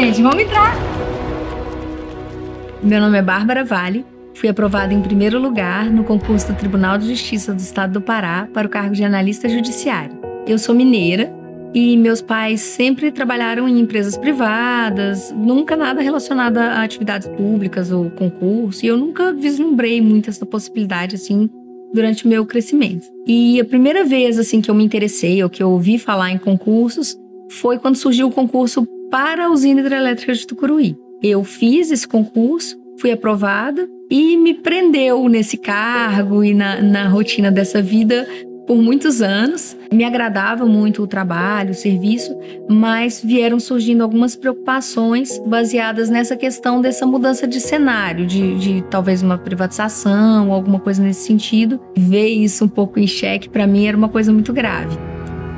gente, vamos entrar. Meu nome é Bárbara Vale. Fui aprovada em primeiro lugar no concurso do Tribunal de Justiça do Estado do Pará para o cargo de analista judiciário. Eu sou mineira e meus pais sempre trabalharam em empresas privadas, nunca nada relacionado a atividades públicas ou concurso, e eu nunca vislumbrei muito essa possibilidade assim durante o meu crescimento. E a primeira vez assim que eu me interessei ou que eu ouvi falar em concursos foi quando surgiu o concurso para a usina hidrelétrica de Tucuruí. Eu fiz esse concurso, fui aprovada e me prendeu nesse cargo e na, na rotina dessa vida por muitos anos. Me agradava muito o trabalho, o serviço, mas vieram surgindo algumas preocupações baseadas nessa questão dessa mudança de cenário, de, de talvez uma privatização, alguma coisa nesse sentido. Ver isso um pouco em xeque, para mim, era uma coisa muito grave.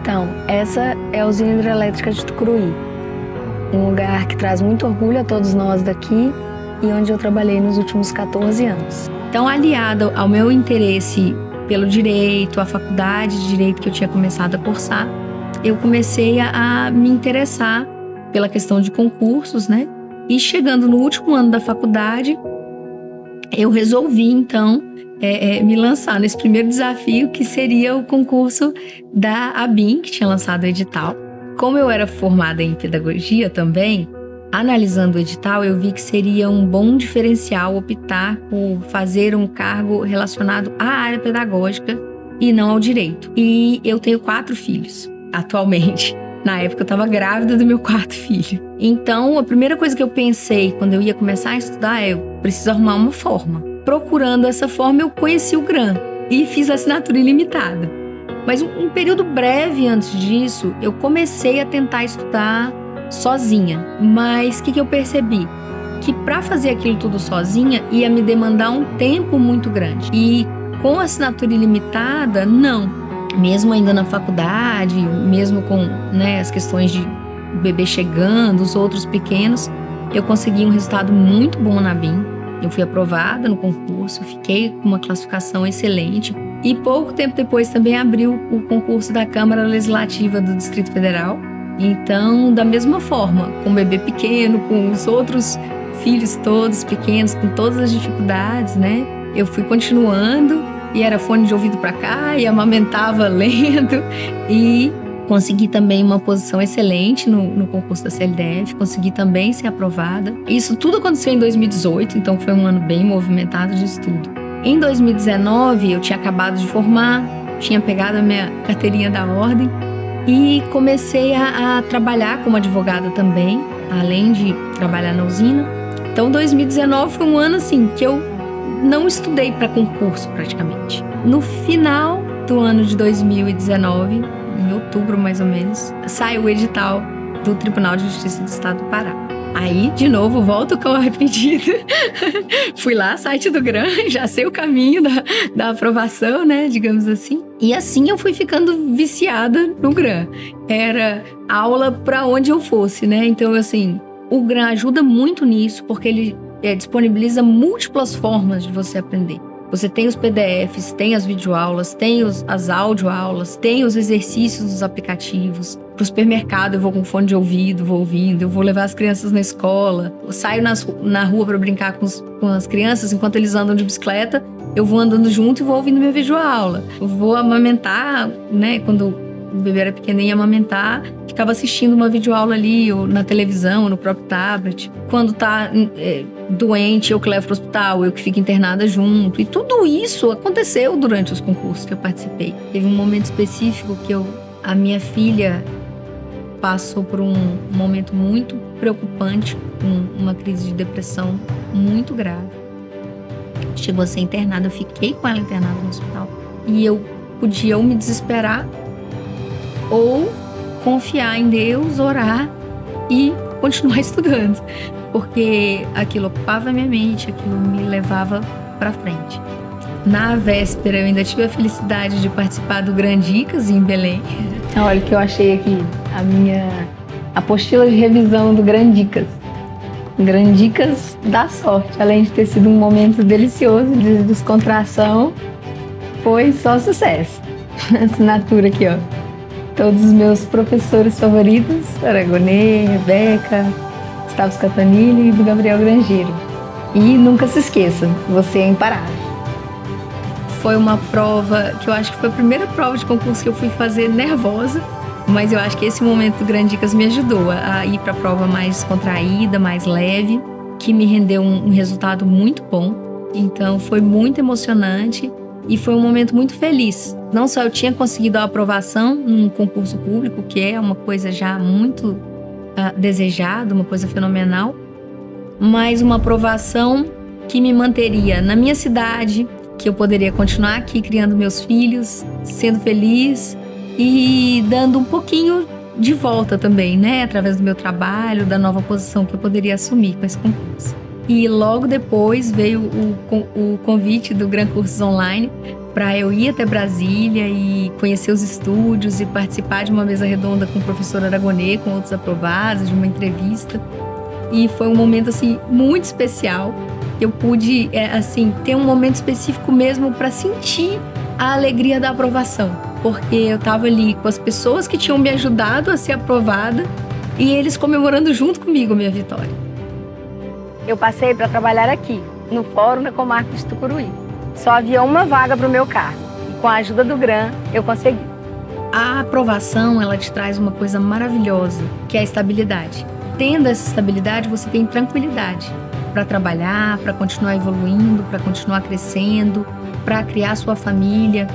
Então, essa é a usina hidrelétrica de Tucuruí um lugar que traz muito orgulho a todos nós daqui e onde eu trabalhei nos últimos 14 anos. Então, aliado ao meu interesse pelo direito, à faculdade de direito que eu tinha começado a cursar, eu comecei a, a me interessar pela questão de concursos, né? E chegando no último ano da faculdade, eu resolvi então é, é, me lançar nesse primeiro desafio que seria o concurso da ABIN, que tinha lançado o edital. Como eu era formada em pedagogia também, analisando o edital, eu vi que seria um bom diferencial optar por fazer um cargo relacionado à área pedagógica e não ao direito. E eu tenho quatro filhos atualmente. Na época eu estava grávida do meu quarto filho. Então, a primeira coisa que eu pensei quando eu ia começar a estudar é: eu preciso arrumar uma forma. Procurando essa forma, eu conheci o GRAM e fiz assinatura ilimitada. Mas um, um período breve antes disso, eu comecei a tentar estudar sozinha. Mas o que, que eu percebi? Que para fazer aquilo tudo sozinha ia me demandar um tempo muito grande. E com assinatura ilimitada, não. Mesmo ainda na faculdade, mesmo com né, as questões de bebê chegando, os outros pequenos, eu consegui um resultado muito bom na BIM. Eu fui aprovada no concurso, fiquei com uma classificação excelente, e pouco tempo depois também abriu o concurso da Câmara Legislativa do Distrito Federal. Então, da mesma forma, com o bebê pequeno, com os outros filhos todos pequenos, com todas as dificuldades, né? Eu fui continuando e era fone de ouvido para cá e amamentava lendo e consegui também uma posição excelente no, no, concurso da CLDF, consegui também ser aprovada. Isso tudo aconteceu em 2018, então foi um ano bem movimentado de estudo. Em 2019, eu tinha acabado de formar, tinha pegado a minha carteirinha da ordem e comecei a, a trabalhar como advogada também, além de trabalhar na usina. Então, 2019 foi um ano assim que eu não estudei para concurso praticamente. No final do ano de 2019, em outubro mais ou menos, saiu o edital do Tribunal de Justiça do Estado do Pará. Aí, de novo, volto com o arrependido. Fui lá, site do GRAM, já sei o caminho da, da aprovação, né? Digamos assim. E assim eu fui ficando viciada no GRAM. Era aula para onde eu fosse, né? Então, assim, o GRAM ajuda muito nisso, porque ele é, disponibiliza múltiplas formas de você aprender. Você tem os PDFs, tem as videoaulas, tem os, as audioaulas, tem os exercícios dos aplicativos, pro supermercado, eu vou com fone de ouvido, vou ouvindo, eu vou levar as crianças na escola, eu saio nas, na rua para brincar com, os, com as crianças enquanto eles andam de bicicleta, eu vou andando junto e vou ouvindo minha videoaula. Eu vou amamentar, né, quando o bebê era pequeno ia amamentar, ficava assistindo uma videoaula ali, ou na televisão, ou no próprio tablet. Quando tá é, doente, eu que levo pro hospital, eu que fico internada junto. E tudo isso aconteceu durante os concursos que eu participei. Teve um momento específico que eu, a minha filha passou por um momento muito preocupante, com uma crise de depressão muito grave. Chegou a ser internada, eu fiquei com ela internada no hospital. E eu podia ou me desesperar ou confiar em Deus, orar e continuar estudando, porque aquilo ocupava minha mente, aquilo me levava para frente. Na véspera, eu ainda tive a felicidade de participar do Grandicas em Belém. Então, olha o que eu achei aqui, a minha apostila de revisão do Grandicas. Grandicas da sorte, além de ter sido um momento delicioso de descontração, foi só sucesso. Assinatura aqui, ó. Todos os meus professores favoritos, Aragonê, Rebeca, Gustavo Scatanilli e do Gabriel Grangeiro. E nunca se esqueça, você é imparável foi uma prova que eu acho que foi a primeira prova de concurso que eu fui fazer nervosa. Mas eu acho que esse momento do Grand Dicas me ajudou a ir para a prova mais contraída, mais leve, que me rendeu um, um resultado muito bom. Então foi muito emocionante e foi um momento muito feliz. Não só eu tinha conseguido a aprovação num concurso público, que é uma coisa já muito uh, desejada, uma coisa fenomenal, mas uma aprovação que me manteria na minha cidade, que eu poderia continuar aqui criando meus filhos, sendo feliz e dando um pouquinho de volta também, né? Através do meu trabalho, da nova posição que eu poderia assumir com esse concurso. E logo depois veio o, o convite do Gran Cursos Online para eu ir até Brasília e conhecer os estúdios e participar de uma mesa redonda com o professor Aragonê, com outros aprovados, de uma entrevista. E foi um momento assim muito especial eu pude, é, assim, ter um momento específico mesmo para sentir a alegria da aprovação, porque eu estava ali com as pessoas que tinham me ajudado a ser aprovada e eles comemorando junto comigo minha vitória. Eu passei para trabalhar aqui, no Fórum da Comarca de Tucuruí. Só havia uma vaga para o meu cargo e com a ajuda do GRAM eu consegui. A aprovação, ela te traz uma coisa maravilhosa, que é a estabilidade. Tendo essa estabilidade, você tem tranquilidade para trabalhar, para continuar evoluindo, para continuar crescendo, para criar sua família.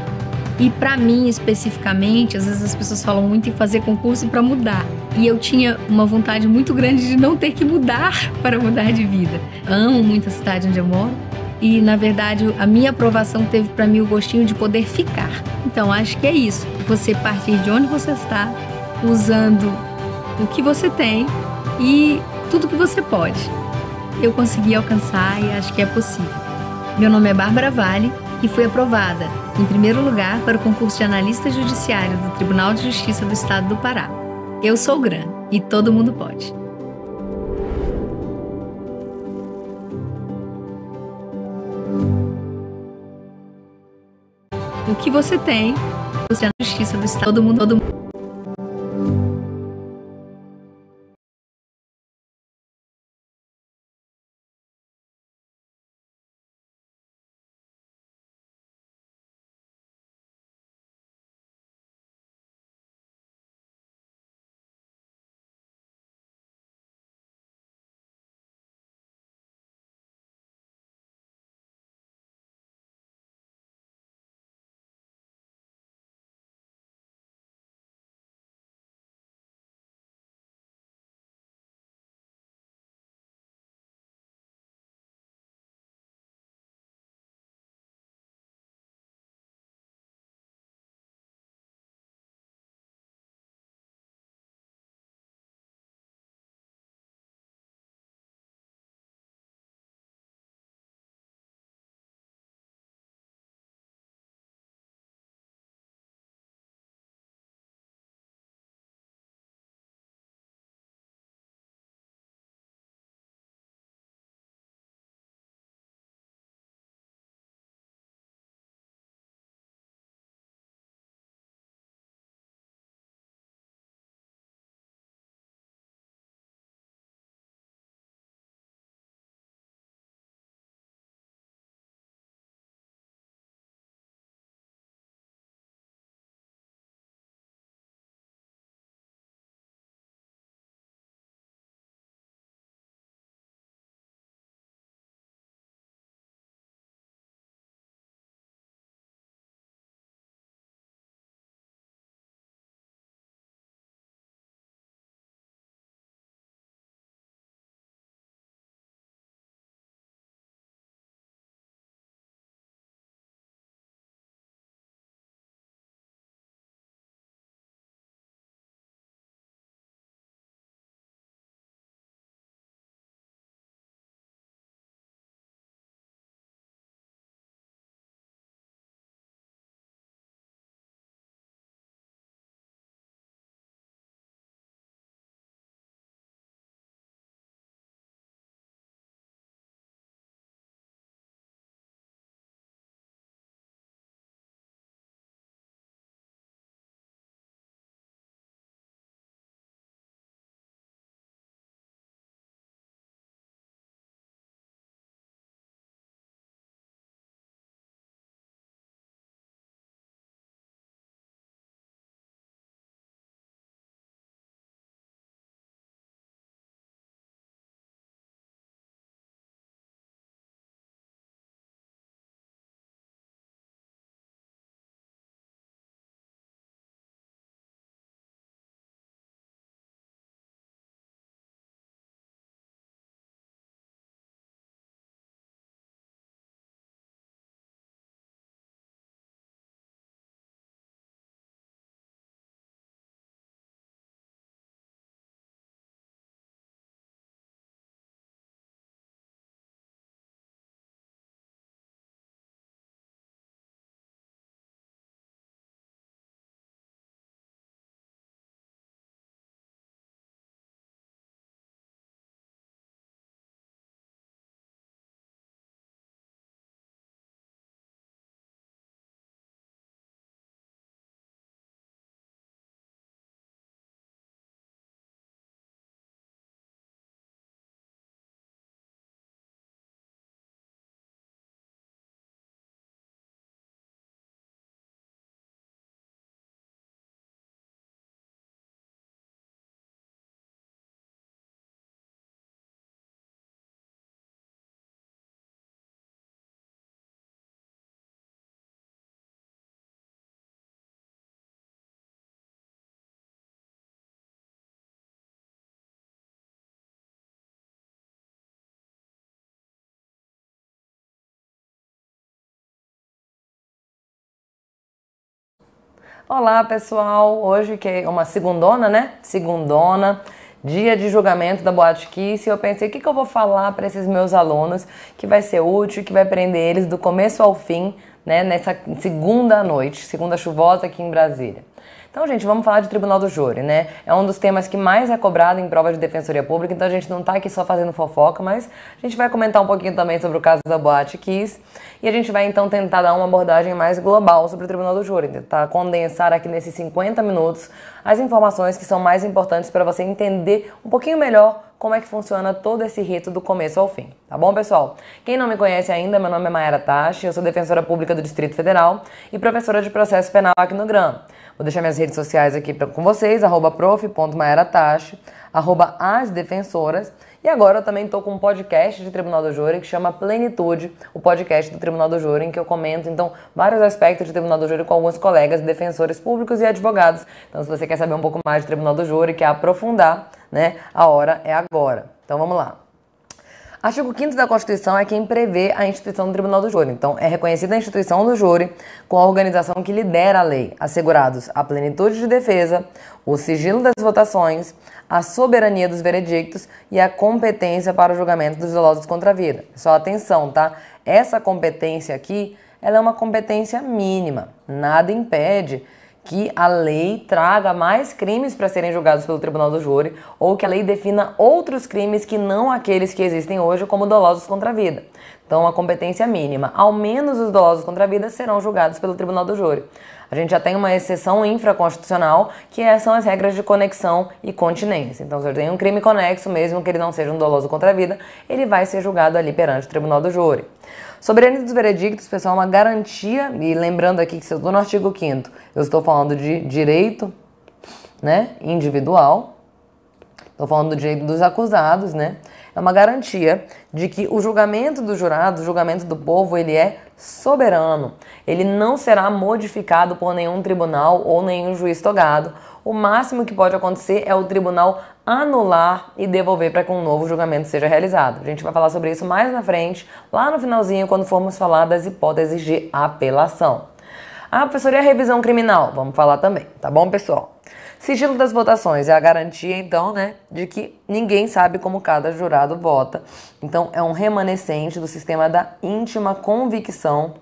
E para mim especificamente, às vezes as pessoas falam muito em fazer concurso para mudar. E eu tinha uma vontade muito grande de não ter que mudar para mudar de vida. Amo muito a cidade onde eu moro e na verdade a minha aprovação teve para mim o gostinho de poder ficar. Então acho que é isso. Você partir de onde você está, usando o que você tem e tudo que você pode eu consegui alcançar e acho que é possível. Meu nome é Bárbara Vale e fui aprovada, em primeiro lugar, para o concurso de analista judiciário do Tribunal de Justiça do Estado do Pará. Eu sou grande e todo mundo pode. O que você tem? Você é a justiça do Estado, todo mundo, todo mundo. Olá pessoal, hoje que é uma segundona, né? Segundona, dia de julgamento da Boate Kiss e eu pensei o que, que eu vou falar para esses meus alunos que vai ser útil, que vai prender eles do começo ao fim, né? Nessa segunda noite, segunda chuvosa aqui em Brasília. Então, gente, vamos falar de tribunal do júri, né? É um dos temas que mais é cobrado em prova de defensoria pública, então a gente não tá aqui só fazendo fofoca, mas a gente vai comentar um pouquinho também sobre o caso da Boate Kiss e a gente vai então tentar dar uma abordagem mais global sobre o tribunal do júri, tentar tá? condensar aqui nesses 50 minutos as informações que são mais importantes para você entender um pouquinho melhor como é que funciona todo esse rito do começo ao fim. Tá bom, pessoal? Quem não me conhece ainda, meu nome é Mayara Tachi, eu sou defensora pública do Distrito Federal e professora de processo penal aqui no GRAM. Vou deixar minhas redes sociais aqui pra, com vocês, arroba prof.maeratache, arroba asdefensoras. E agora eu também estou com um podcast de Tribunal do Júri que chama Plenitude, o podcast do Tribunal do Júri, em que eu comento, então, vários aspectos de Tribunal do Júri com alguns colegas, defensores públicos e advogados. Então, se você quer saber um pouco mais de Tribunal do Júri, quer aprofundar, né, a hora é agora. Então, vamos lá. Artigo 5 da Constituição é quem prevê a instituição do Tribunal do Júri. Então, é reconhecida a instituição do júri com a organização que lidera a lei, assegurados a plenitude de defesa, o sigilo das votações, a soberania dos veredictos e a competência para o julgamento dos dolosos contra a vida. Só atenção, tá? Essa competência aqui, ela é uma competência mínima. Nada impede que a lei traga mais crimes para serem julgados pelo tribunal do júri ou que a lei defina outros crimes que não aqueles que existem hoje como dolosos contra a vida. Então, a competência mínima, ao menos os dolosos contra a vida serão julgados pelo tribunal do júri. A gente já tem uma exceção infraconstitucional, que é, são as regras de conexão e continência. Então, se eu tenho um crime conexo, mesmo que ele não seja um doloso contra a vida, ele vai ser julgado ali perante o tribunal do júri. Soberania dos veredictos, pessoal, é uma garantia, e lembrando aqui que se eu estou no artigo 5 eu estou falando de direito né, individual, estou falando do direito dos acusados, né? É uma garantia de que o julgamento do jurado, o julgamento do povo, ele é soberano. Ele não será modificado por nenhum tribunal ou nenhum juiz togado o máximo que pode acontecer é o tribunal anular e devolver para que um novo julgamento seja realizado. A gente vai falar sobre isso mais na frente, lá no finalzinho, quando formos falar das hipóteses de apelação. Ah, professor, e a revisão criminal? Vamos falar também, tá bom, pessoal? Sigilo das votações é a garantia, então, né, de que ninguém sabe como cada jurado vota. Então, é um remanescente do sistema da íntima convicção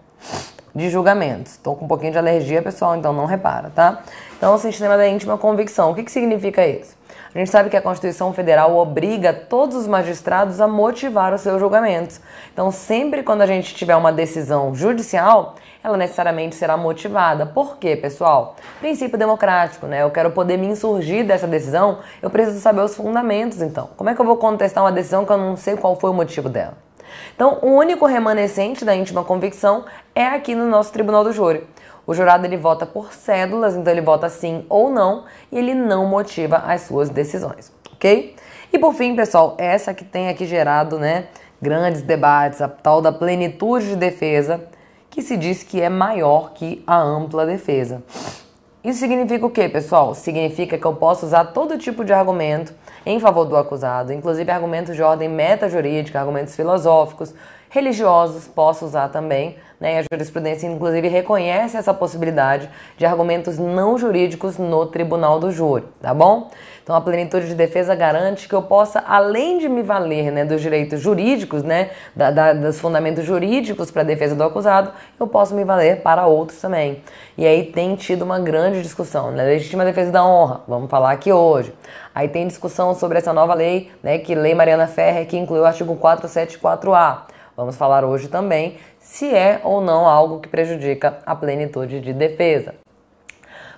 de julgamentos. Estou com um pouquinho de alergia, pessoal, então não repara, tá? Então, o sistema da íntima convicção. O que, que significa isso? A gente sabe que a Constituição Federal obriga todos os magistrados a motivar os seus julgamentos. Então, sempre quando a gente tiver uma decisão judicial, ela necessariamente será motivada. Por quê, pessoal? Princípio democrático, né? Eu quero poder me insurgir dessa decisão, eu preciso saber os fundamentos, então. Como é que eu vou contestar uma decisão que eu não sei qual foi o motivo dela? Então, o único remanescente da íntima convicção é aqui no nosso tribunal do júri. O jurado ele vota por cédulas, então ele vota sim ou não e ele não motiva as suas decisões, ok? E por fim, pessoal, essa que tem aqui gerado, né, grandes debates, a tal da plenitude de defesa, que se diz que é maior que a ampla defesa. Isso significa o quê, pessoal? Significa que eu posso usar todo tipo de argumento em favor do acusado, inclusive argumentos de ordem metajurídica, argumentos filosóficos, religiosos, posso usar também né? A jurisprudência, inclusive, reconhece essa possibilidade de argumentos não jurídicos no tribunal do júri, tá bom? Então, a plenitude de defesa garante que eu possa, além de me valer né, dos direitos jurídicos, né, da, da, dos fundamentos jurídicos para a defesa do acusado, eu posso me valer para outros também. E aí tem tido uma grande discussão, né? Legítima defesa da honra, vamos falar aqui hoje. Aí tem discussão sobre essa nova lei, né, que Lei Mariana Ferrer, que incluiu o artigo 474A Vamos falar hoje também se é ou não algo que prejudica a plenitude de defesa.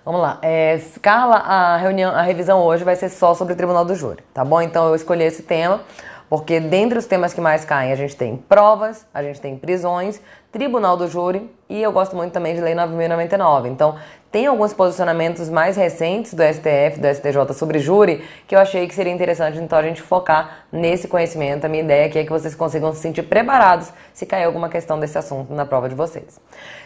Vamos lá. É, Carla, a reunião, a revisão hoje vai ser só sobre o Tribunal do Júri, tá bom? Então eu escolhi esse tema porque dentre os temas que mais caem, a gente tem provas, a gente tem prisões, tribunal do júri e eu gosto muito também de lei 9099. Então, tem alguns posicionamentos mais recentes do STF, do STJ sobre júri, que eu achei que seria interessante então a gente focar nesse conhecimento. A minha ideia aqui é que vocês consigam se sentir preparados se cair alguma questão desse assunto na prova de vocês.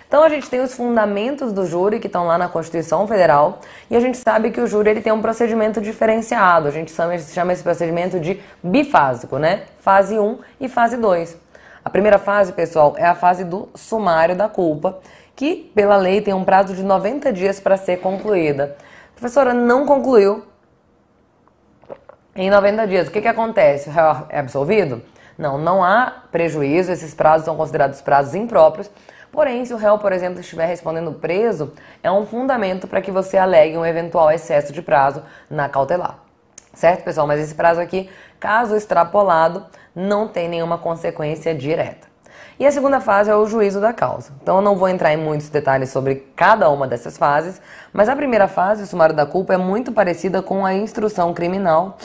Então a gente tem os fundamentos do júri que estão lá na Constituição Federal e a gente sabe que o júri ele tem um procedimento diferenciado. A gente chama, chama esse procedimento de bifásico, né? Fase 1 e fase 2. A primeira fase, pessoal, é a fase do sumário da culpa, que pela lei tem um prazo de 90 dias para ser concluída. A professora não concluiu em 90 dias. O que, que acontece? O é, réu é absolvido? Não, não há prejuízo, esses prazos são considerados prazos impróprios Porém, se o réu, por exemplo, estiver respondendo preso, é um fundamento para que você alegue um eventual excesso de prazo na cautelar. Certo, pessoal? Mas esse prazo aqui, caso extrapolado, não tem nenhuma consequência direta. E a segunda fase é o juízo da causa. Então eu não vou entrar em muitos detalhes sobre cada uma dessas fases, mas a primeira fase, o sumário da culpa, é muito parecida com a instrução criminal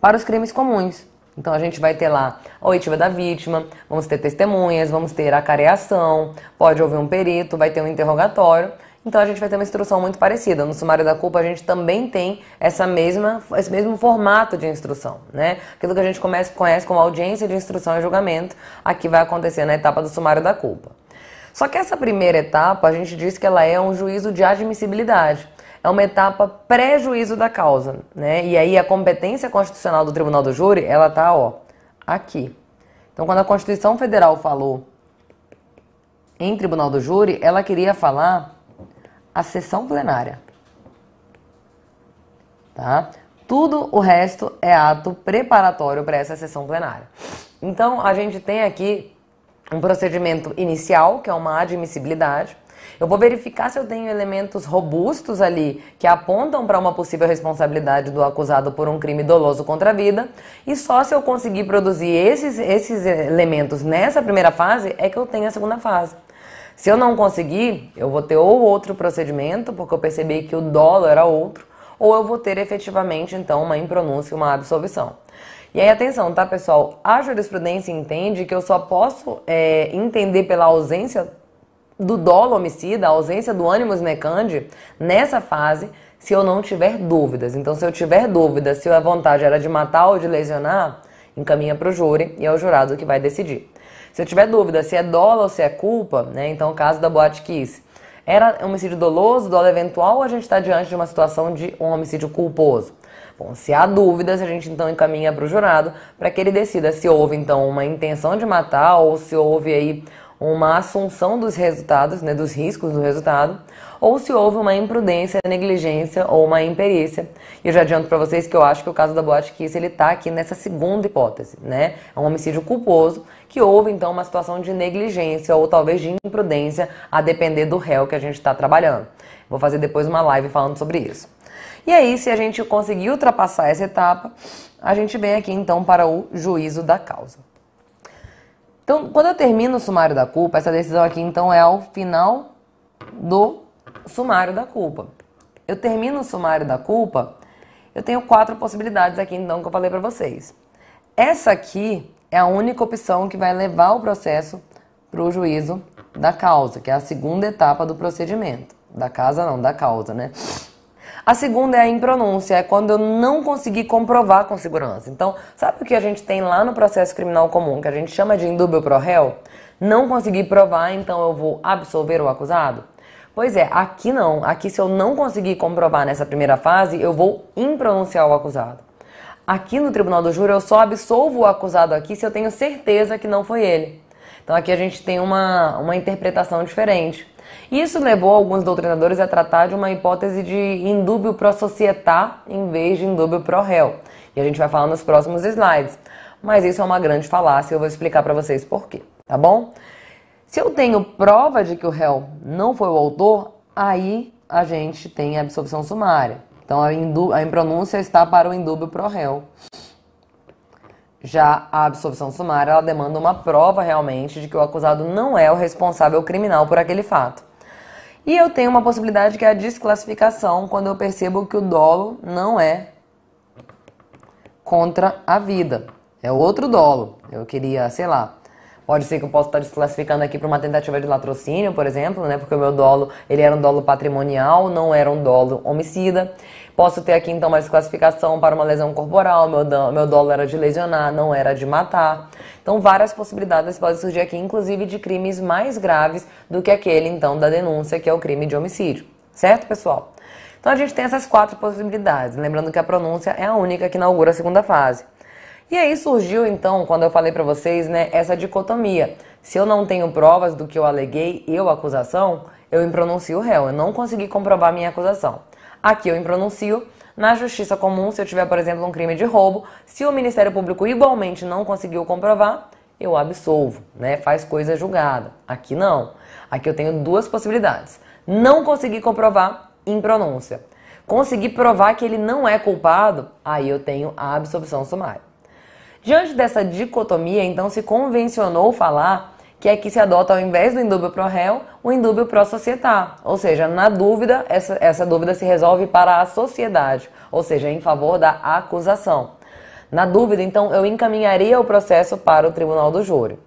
para os crimes comuns. Então a gente vai ter lá a oitiva da vítima, vamos ter testemunhas, vamos ter a careação, pode ouvir um perito, vai ter um interrogatório. Então a gente vai ter uma instrução muito parecida. No sumário da culpa a gente também tem essa mesma, esse mesmo formato de instrução, né? Aquilo que a gente começa, conhece como audiência de instrução e julgamento, aqui vai acontecer na etapa do sumário da culpa. Só que essa primeira etapa a gente diz que ela é um juízo de admissibilidade é uma etapa prejuízo da causa, né? E aí a competência constitucional do Tribunal do Júri, ela tá, ó, aqui. Então, quando a Constituição Federal falou em Tribunal do Júri, ela queria falar a sessão plenária. Tá? Tudo o resto é ato preparatório para essa sessão plenária. Então, a gente tem aqui um procedimento inicial, que é uma admissibilidade, eu vou verificar se eu tenho elementos robustos ali que apontam para uma possível responsabilidade do acusado por um crime doloso contra a vida. E só se eu conseguir produzir esses, esses elementos nessa primeira fase é que eu tenho a segunda fase. Se eu não conseguir, eu vou ter ou outro procedimento, porque eu percebi que o dólar era outro, ou eu vou ter efetivamente então uma impronúncia, uma absolvição. E aí, atenção, tá, pessoal? A jurisprudência entende que eu só posso é, entender pela ausência do dolo homicida, a ausência do ânimo necandi nessa fase, se eu não tiver dúvidas. Então, se eu tiver dúvidas, se a vontade era de matar ou de lesionar, encaminha para o júri e é o jurado que vai decidir. Se eu tiver dúvida se é dolo ou se é culpa, né? Então, o caso da boate Kiss. Era homicídio doloso, dolo eventual ou a gente está diante de uma situação de um homicídio culposo? Bom, se há dúvidas, a gente então encaminha para o jurado para que ele decida se houve então uma intenção de matar ou se houve aí uma assunção dos resultados, né, dos riscos do resultado, ou se houve uma imprudência, negligência ou uma imperícia. E eu já adianto para vocês que eu acho que o caso da Boate Kiss ele tá aqui nessa segunda hipótese, né? É um homicídio culposo que houve então uma situação de negligência ou talvez de imprudência, a depender do réu que a gente está trabalhando. Vou fazer depois uma live falando sobre isso. E aí, se a gente conseguir ultrapassar essa etapa, a gente vem aqui então para o juízo da causa. Então, quando eu termino o sumário da culpa, essa decisão aqui então é ao final do sumário da culpa. Eu termino o sumário da culpa, eu tenho quatro possibilidades aqui então que eu falei para vocês. Essa aqui é a única opção que vai levar o processo para o juízo da causa, que é a segunda etapa do procedimento. Da casa não, da causa, né? A segunda é a impronúncia, é quando eu não consegui comprovar com segurança. Então, sabe o que a gente tem lá no processo criminal comum, que a gente chama de indúbio pro réu? Não consegui provar, então eu vou absolver o acusado? Pois é, aqui não. Aqui, se eu não conseguir comprovar nessa primeira fase, eu vou impronunciar o acusado. Aqui no tribunal do júri, eu só absolvo o acusado aqui se eu tenho certeza que não foi ele. Então aqui a gente tem uma, uma interpretação diferente. Isso levou alguns doutrinadores a tratar de uma hipótese de indúbio pro societá em vez de indúbio pro réu. E a gente vai falar nos próximos slides. Mas isso é uma grande falácia e eu vou explicar para vocês por quê, tá bom? Se eu tenho prova de que o réu não foi o autor, aí a gente tem a absolvição sumária. Então a, indú a impronúncia está para o indúbio pro réu. Já a absolvição sumária, ela demanda uma prova realmente de que o acusado não é o responsável criminal por aquele fato. E eu tenho uma possibilidade que é a desclassificação, quando eu percebo que o dolo não é contra a vida. É outro dolo. Eu queria, sei lá. Pode ser que eu possa estar desclassificando aqui para uma tentativa de latrocínio, por exemplo, né? Porque o meu dolo, ele era um dolo patrimonial, não era um dolo homicida. Posso ter aqui então mais classificação para uma lesão corporal, meu, meu dolo era de lesionar, não era de matar. Então várias possibilidades podem surgir aqui, inclusive de crimes mais graves do que aquele então da denúncia, que é o crime de homicídio. Certo, pessoal? Então a gente tem essas quatro possibilidades, lembrando que a pronúncia é a única que inaugura a segunda fase. E aí surgiu então, quando eu falei para vocês, né, essa dicotomia. Se eu não tenho provas do que eu aleguei, eu acusação, eu impronuncio réu, eu não consegui comprovar minha acusação aqui eu impronuncio, na justiça comum, se eu tiver, por exemplo, um crime de roubo, se o Ministério Público igualmente não conseguiu comprovar, eu absolvo, né? Faz coisa julgada. Aqui não. Aqui eu tenho duas possibilidades. Não conseguir comprovar impronúncia; Conseguir provar que ele não é culpado, aí eu tenho a absolvição sumária. Diante dessa dicotomia, então se convencionou falar que é que se adota, ao invés do indúbio pro réu, o indúbio pro societar. Ou seja, na dúvida, essa, essa dúvida se resolve para a sociedade, ou seja, em favor da acusação. Na dúvida, então, eu encaminharia o processo para o tribunal do júri.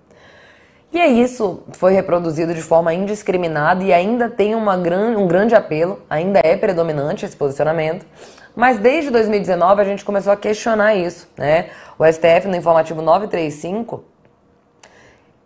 E é isso, foi reproduzido de forma indiscriminada e ainda tem uma gran, um grande apelo, ainda é predominante esse posicionamento, mas desde 2019 a gente começou a questionar isso. Né? O STF, no informativo 935,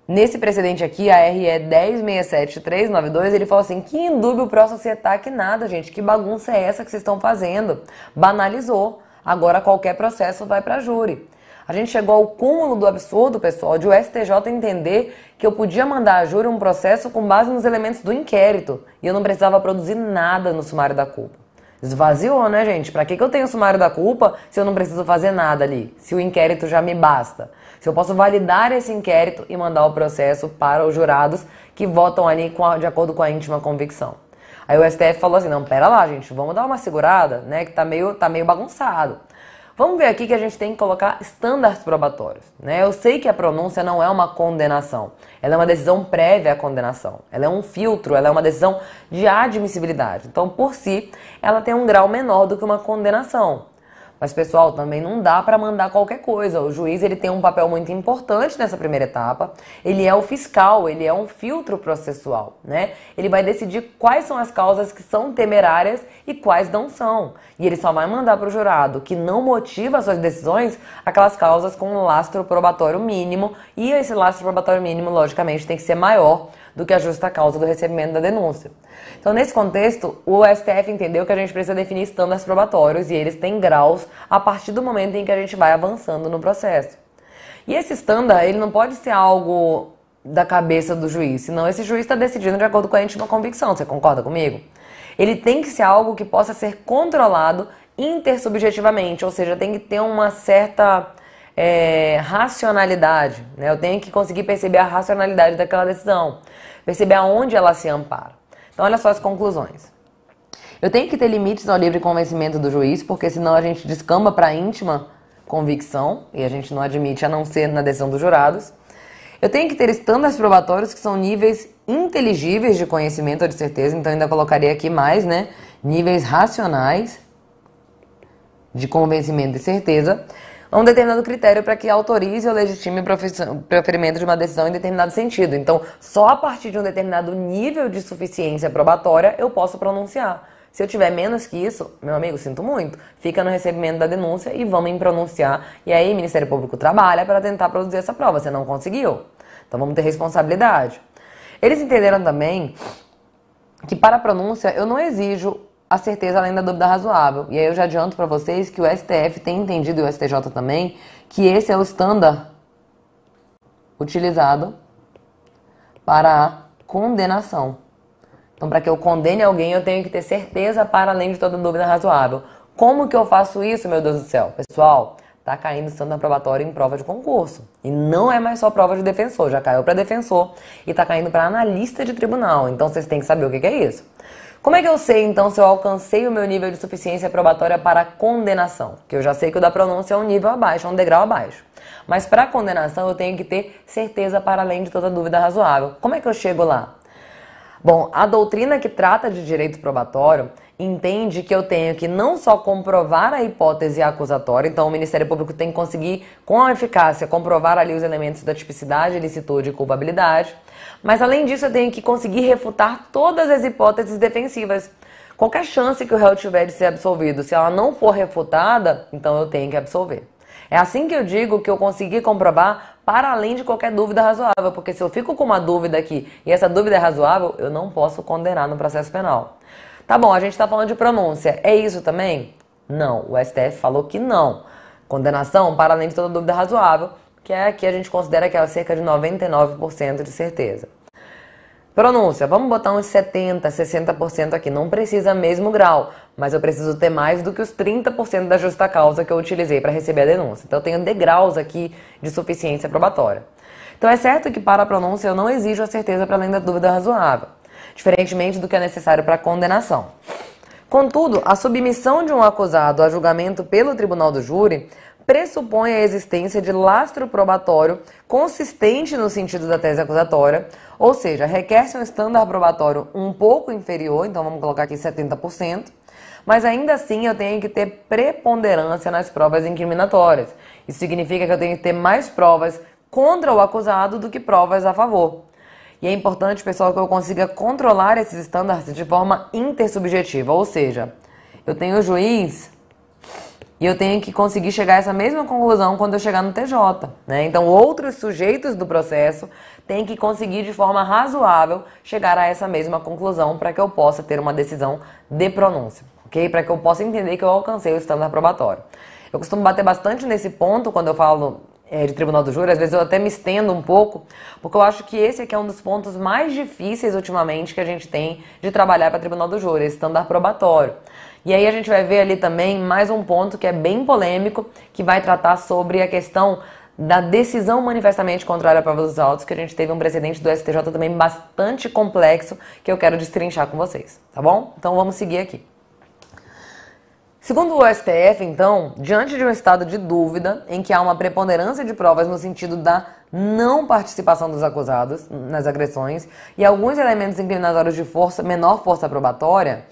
Nesse precedente aqui, a RE 1067392, ele falou assim: que indúbio pró-societário nada, gente. Que bagunça é essa que vocês estão fazendo? Banalizou. Agora qualquer processo vai para júri. A gente chegou ao cúmulo do absurdo, pessoal, de o STJ entender que eu podia mandar a júri um processo com base nos elementos do inquérito e eu não precisava produzir nada no sumário da culpa. Esvaziou, né, gente? Para que, que eu tenho o sumário da culpa se eu não preciso fazer nada ali? Se o inquérito já me basta se eu posso validar esse inquérito e mandar o processo para os jurados que votam ali a, de acordo com a íntima convicção. Aí o STF falou assim: não, pera lá, gente, vamos dar uma segurada, né? Que tá meio, tá meio bagunçado. Vamos ver aqui que a gente tem que colocar estándares probatórios. Né? Eu sei que a pronúncia não é uma condenação, ela é uma decisão prévia à condenação, ela é um filtro, ela é uma decisão de admissibilidade. Então, por si, ela tem um grau menor do que uma condenação. Mas, pessoal, também não dá para mandar qualquer coisa. O juiz ele tem um papel muito importante nessa primeira etapa. Ele é o fiscal, ele é um filtro processual, né? Ele vai decidir quais são as causas que são temerárias e quais não são. E ele só vai mandar para o jurado que não motiva suas decisões aquelas causas com um lastro probatório mínimo. E esse lastro probatório mínimo, logicamente, tem que ser maior do que a justa causa do recebimento da denúncia. Então, nesse contexto, o STF entendeu que a gente precisa definir estándares probatórios e eles têm graus a partir do momento em que a gente vai avançando no processo. E esse estándar, ele não pode ser algo da cabeça do juiz, senão esse juiz está decidindo de acordo com a íntima convicção, você concorda comigo? Ele tem que ser algo que possa ser controlado intersubjetivamente, ou seja, tem que ter uma certa é, racionalidade. Né? Eu tenho que conseguir perceber a racionalidade daquela decisão, perceber aonde ela se ampara. Então, olha só as conclusões. Eu tenho que ter limites ao livre convencimento do juiz, porque senão a gente descamba para íntima convicção e a gente não admite a não ser na decisão dos jurados. Eu tenho que ter estándares probatórios que são níveis inteligíveis de conhecimento ou de certeza, então ainda colocaria aqui mais, né? Níveis racionais de convencimento e certeza a um determinado critério para que autorize ou legitime o proferimento de uma decisão em determinado sentido. Então, só a partir de um determinado nível de suficiência probatória eu posso pronunciar. Se eu tiver menos que isso, meu amigo, sinto muito. Fica no recebimento da denúncia e vamos em pronunciar. E aí, o Ministério Público trabalha para tentar produzir essa prova. Você não conseguiu. Então, vamos ter responsabilidade. Eles entenderam também que para a pronúncia eu não exijo a certeza além da dúvida razoável. E aí eu já adianto para vocês que o STF tem entendido, e o STJ também, que esse é o estándar utilizado para a condenação. Então, para que eu condene alguém, eu tenho que ter certeza para além de toda dúvida razoável. Como que eu faço isso, meu Deus do céu? Pessoal, tá caindo o estándar probatório em prova de concurso. E não é mais só prova de defensor, já caiu para defensor e tá caindo para analista de tribunal. Então, vocês têm que saber o que, que é isso. Como é que eu sei então se eu alcancei o meu nível de suficiência probatória para condenação? Que eu já sei que o da pronúncia é um nível abaixo, é um degrau abaixo. Mas para condenação eu tenho que ter certeza para além de toda dúvida razoável. Como é que eu chego lá? Bom, a doutrina que trata de direito probatório entende que eu tenho que não só comprovar a hipótese acusatória, então o Ministério Público tem que conseguir com eficácia comprovar ali os elementos da tipicidade, ilicitude e culpabilidade, mas além disso, eu tenho que conseguir refutar todas as hipóteses defensivas. Qualquer chance que o réu tiver de ser absolvido, se ela não for refutada, então eu tenho que absolver. É assim que eu digo que eu consegui comprovar para além de qualquer dúvida razoável, porque se eu fico com uma dúvida aqui e essa dúvida é razoável, eu não posso condenar no processo penal. Tá bom, a gente está falando de pronúncia. É isso também? Não, o STF falou que não. Condenação para além de toda dúvida razoável que é que a gente considera que é cerca de 99% de certeza. Pronúncia, vamos botar uns 70, 60% aqui. Não precisa mesmo grau, mas eu preciso ter mais do que os 30% da justa causa que eu utilizei para receber a denúncia. Então eu tenho degraus aqui de suficiência probatória. Então é certo que para a pronúncia eu não exijo a certeza para além da dúvida razoável, diferentemente do que é necessário para a condenação. Contudo, a submissão de um acusado a julgamento pelo tribunal do júri pressupõe a existência de lastro probatório consistente no sentido da tese acusatória, ou seja, requer-se um estándar probatório um pouco inferior, então vamos colocar aqui 70%, mas ainda assim eu tenho que ter preponderância nas provas incriminatórias. Isso significa que eu tenho que ter mais provas contra o acusado do que provas a favor. E é importante, pessoal, que eu consiga controlar esses estándares de forma intersubjetiva, ou seja, eu tenho o juiz e eu tenho que conseguir chegar a essa mesma conclusão quando eu chegar no TJ. Né? Então, outros sujeitos do processo têm que conseguir, de forma razoável, chegar a essa mesma conclusão para que eu possa ter uma decisão de pronúncia, ok? Para que eu possa entender que eu alcancei o estándar probatório. Eu costumo bater bastante nesse ponto quando eu falo é, de tribunal do júri, às vezes eu até me estendo um pouco, porque eu acho que esse aqui é um dos pontos mais difíceis ultimamente que a gente tem de trabalhar para tribunal do júri, esse estándar probatório. E aí a gente vai ver ali também mais um ponto que é bem polêmico, que vai tratar sobre a questão da decisão manifestamente contrária à prova dos autos, que a gente teve um precedente do STJ também bastante complexo, que eu quero destrinchar com vocês, tá bom? Então vamos seguir aqui. Segundo o STF, então, diante de um estado de dúvida em que há uma preponderância de provas no sentido da não participação dos acusados nas agressões e alguns elementos incriminatórios de força, menor força probatória,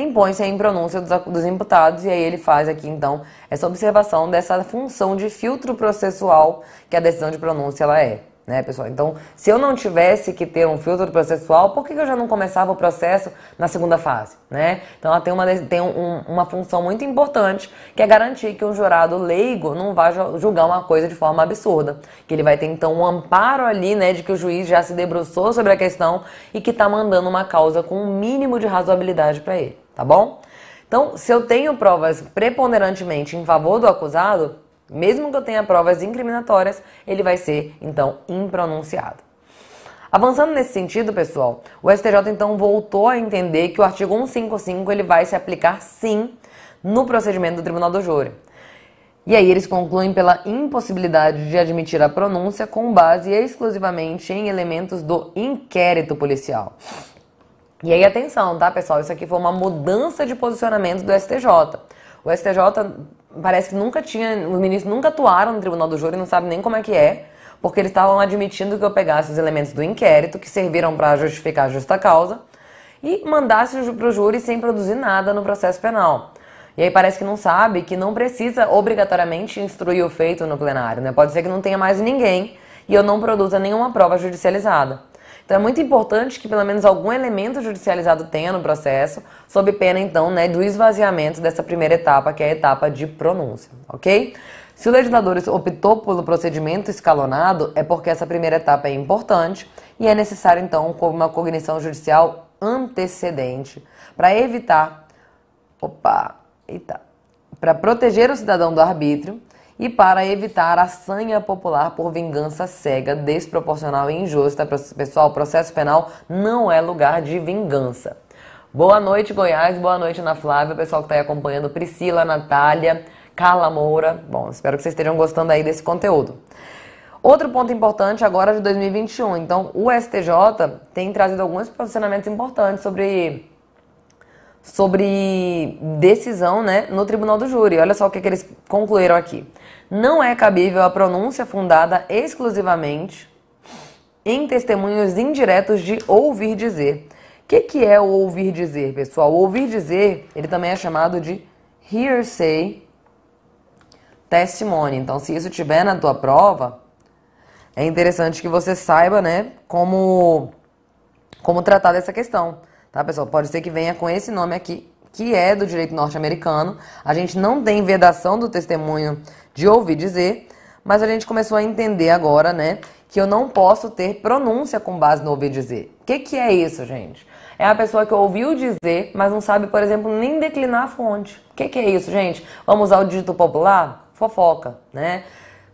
impõe-se é a impronúncia é dos imputados, e aí ele faz aqui, então, essa observação dessa função de filtro processual que a decisão de pronúncia ela é. Né, pessoal? Então, se eu não tivesse que ter um filtro processual, por que eu já não começava o processo na segunda fase? Né? Então, ela tem, uma, tem um, uma função muito importante, que é garantir que um jurado leigo não vá julgar uma coisa de forma absurda. Que ele vai ter, então, um amparo ali né, de que o juiz já se debruçou sobre a questão e que está mandando uma causa com um mínimo de razoabilidade para ele tá bom? Então, se eu tenho provas preponderantemente em favor do acusado, mesmo que eu tenha provas incriminatórias, ele vai ser, então, impronunciado. Avançando nesse sentido, pessoal, o STJ então voltou a entender que o artigo 155 ele vai se aplicar sim no procedimento do Tribunal do Júri. E aí eles concluem pela impossibilidade de admitir a pronúncia com base exclusivamente em elementos do inquérito policial. E aí, atenção, tá, pessoal? Isso aqui foi uma mudança de posicionamento do STJ. O STJ parece que nunca tinha, os ministros nunca atuaram no Tribunal do Júri, não sabe nem como é que é, porque eles estavam admitindo que eu pegasse os elementos do inquérito, que serviram para justificar a justa causa, e mandasse para o júri sem produzir nada no processo penal. E aí parece que não sabe que não precisa obrigatoriamente instruir o feito no plenário, né? Pode ser que não tenha mais ninguém e eu não produza nenhuma prova judicializada. Então é muito importante que pelo menos algum elemento judicializado tenha no processo, sob pena então né, do esvaziamento dessa primeira etapa, que é a etapa de pronúncia, ok? Se o legislador optou pelo procedimento escalonado, é porque essa primeira etapa é importante e é necessário então uma cognição judicial antecedente para evitar, opa, eita, para proteger o cidadão do arbítrio, e para evitar a sanha popular por vingança cega, desproporcional e injusta. Pessoal, processo penal não é lugar de vingança. Boa noite, Goiás. Boa noite, Ana Flávia. O pessoal que está aí acompanhando, Priscila, Natália, Carla Moura. Bom, espero que vocês estejam gostando aí desse conteúdo. Outro ponto importante agora de 2021. Então, o STJ tem trazido alguns posicionamentos importantes sobre sobre decisão, né, no Tribunal do Júri. Olha só o que, que eles concluíram aqui não é cabível a pronúncia fundada exclusivamente em testemunhos indiretos de ouvir dizer. O que, que é o ouvir dizer, pessoal? O ouvir dizer, ele também é chamado de hearsay testimony. Então, se isso tiver na tua prova, é interessante que você saiba, né, como como tratar dessa questão, tá, pessoal? Pode ser que venha com esse nome aqui, que é do direito norte-americano. A gente não tem vedação do testemunho de ouvir dizer, mas a gente começou a entender agora, né, que eu não posso ter pronúncia com base no ouvir dizer. O que, que é isso, gente? É a pessoa que ouviu dizer, mas não sabe, por exemplo, nem declinar a fonte. O que, que é isso, gente? Vamos usar o dito popular? Fofoca, né?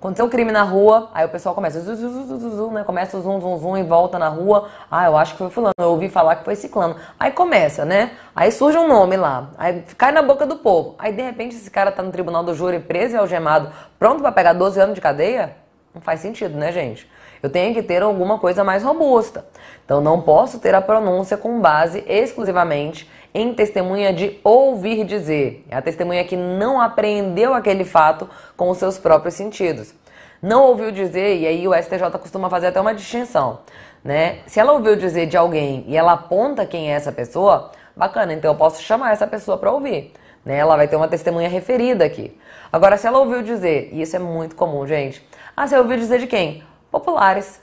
Aconteceu um crime na rua, aí o pessoal começa, zu, zu, zu, né? Começa o zum, zum, zum e volta na rua. Ah, eu acho que foi fulano, eu ouvi falar que foi ciclano. Aí começa, né? Aí surge um nome lá, aí cai na boca do povo. Aí, de repente, esse cara tá no tribunal do júri preso e algemado, pronto para pegar 12 anos de cadeia? Não faz sentido, né, gente? Eu tenho que ter alguma coisa mais robusta. Então, não posso ter a pronúncia com base exclusivamente em testemunha de ouvir dizer. É a testemunha que não apreendeu aquele fato com os seus próprios sentidos. Não ouviu dizer, e aí o STJ costuma fazer até uma distinção, né? Se ela ouviu dizer de alguém e ela aponta quem é essa pessoa, bacana, então eu posso chamar essa pessoa para ouvir. Né? Ela vai ter uma testemunha referida aqui. Agora, se ela ouviu dizer, e isso é muito comum, gente. Ah, você ouviu dizer de quem? Populares.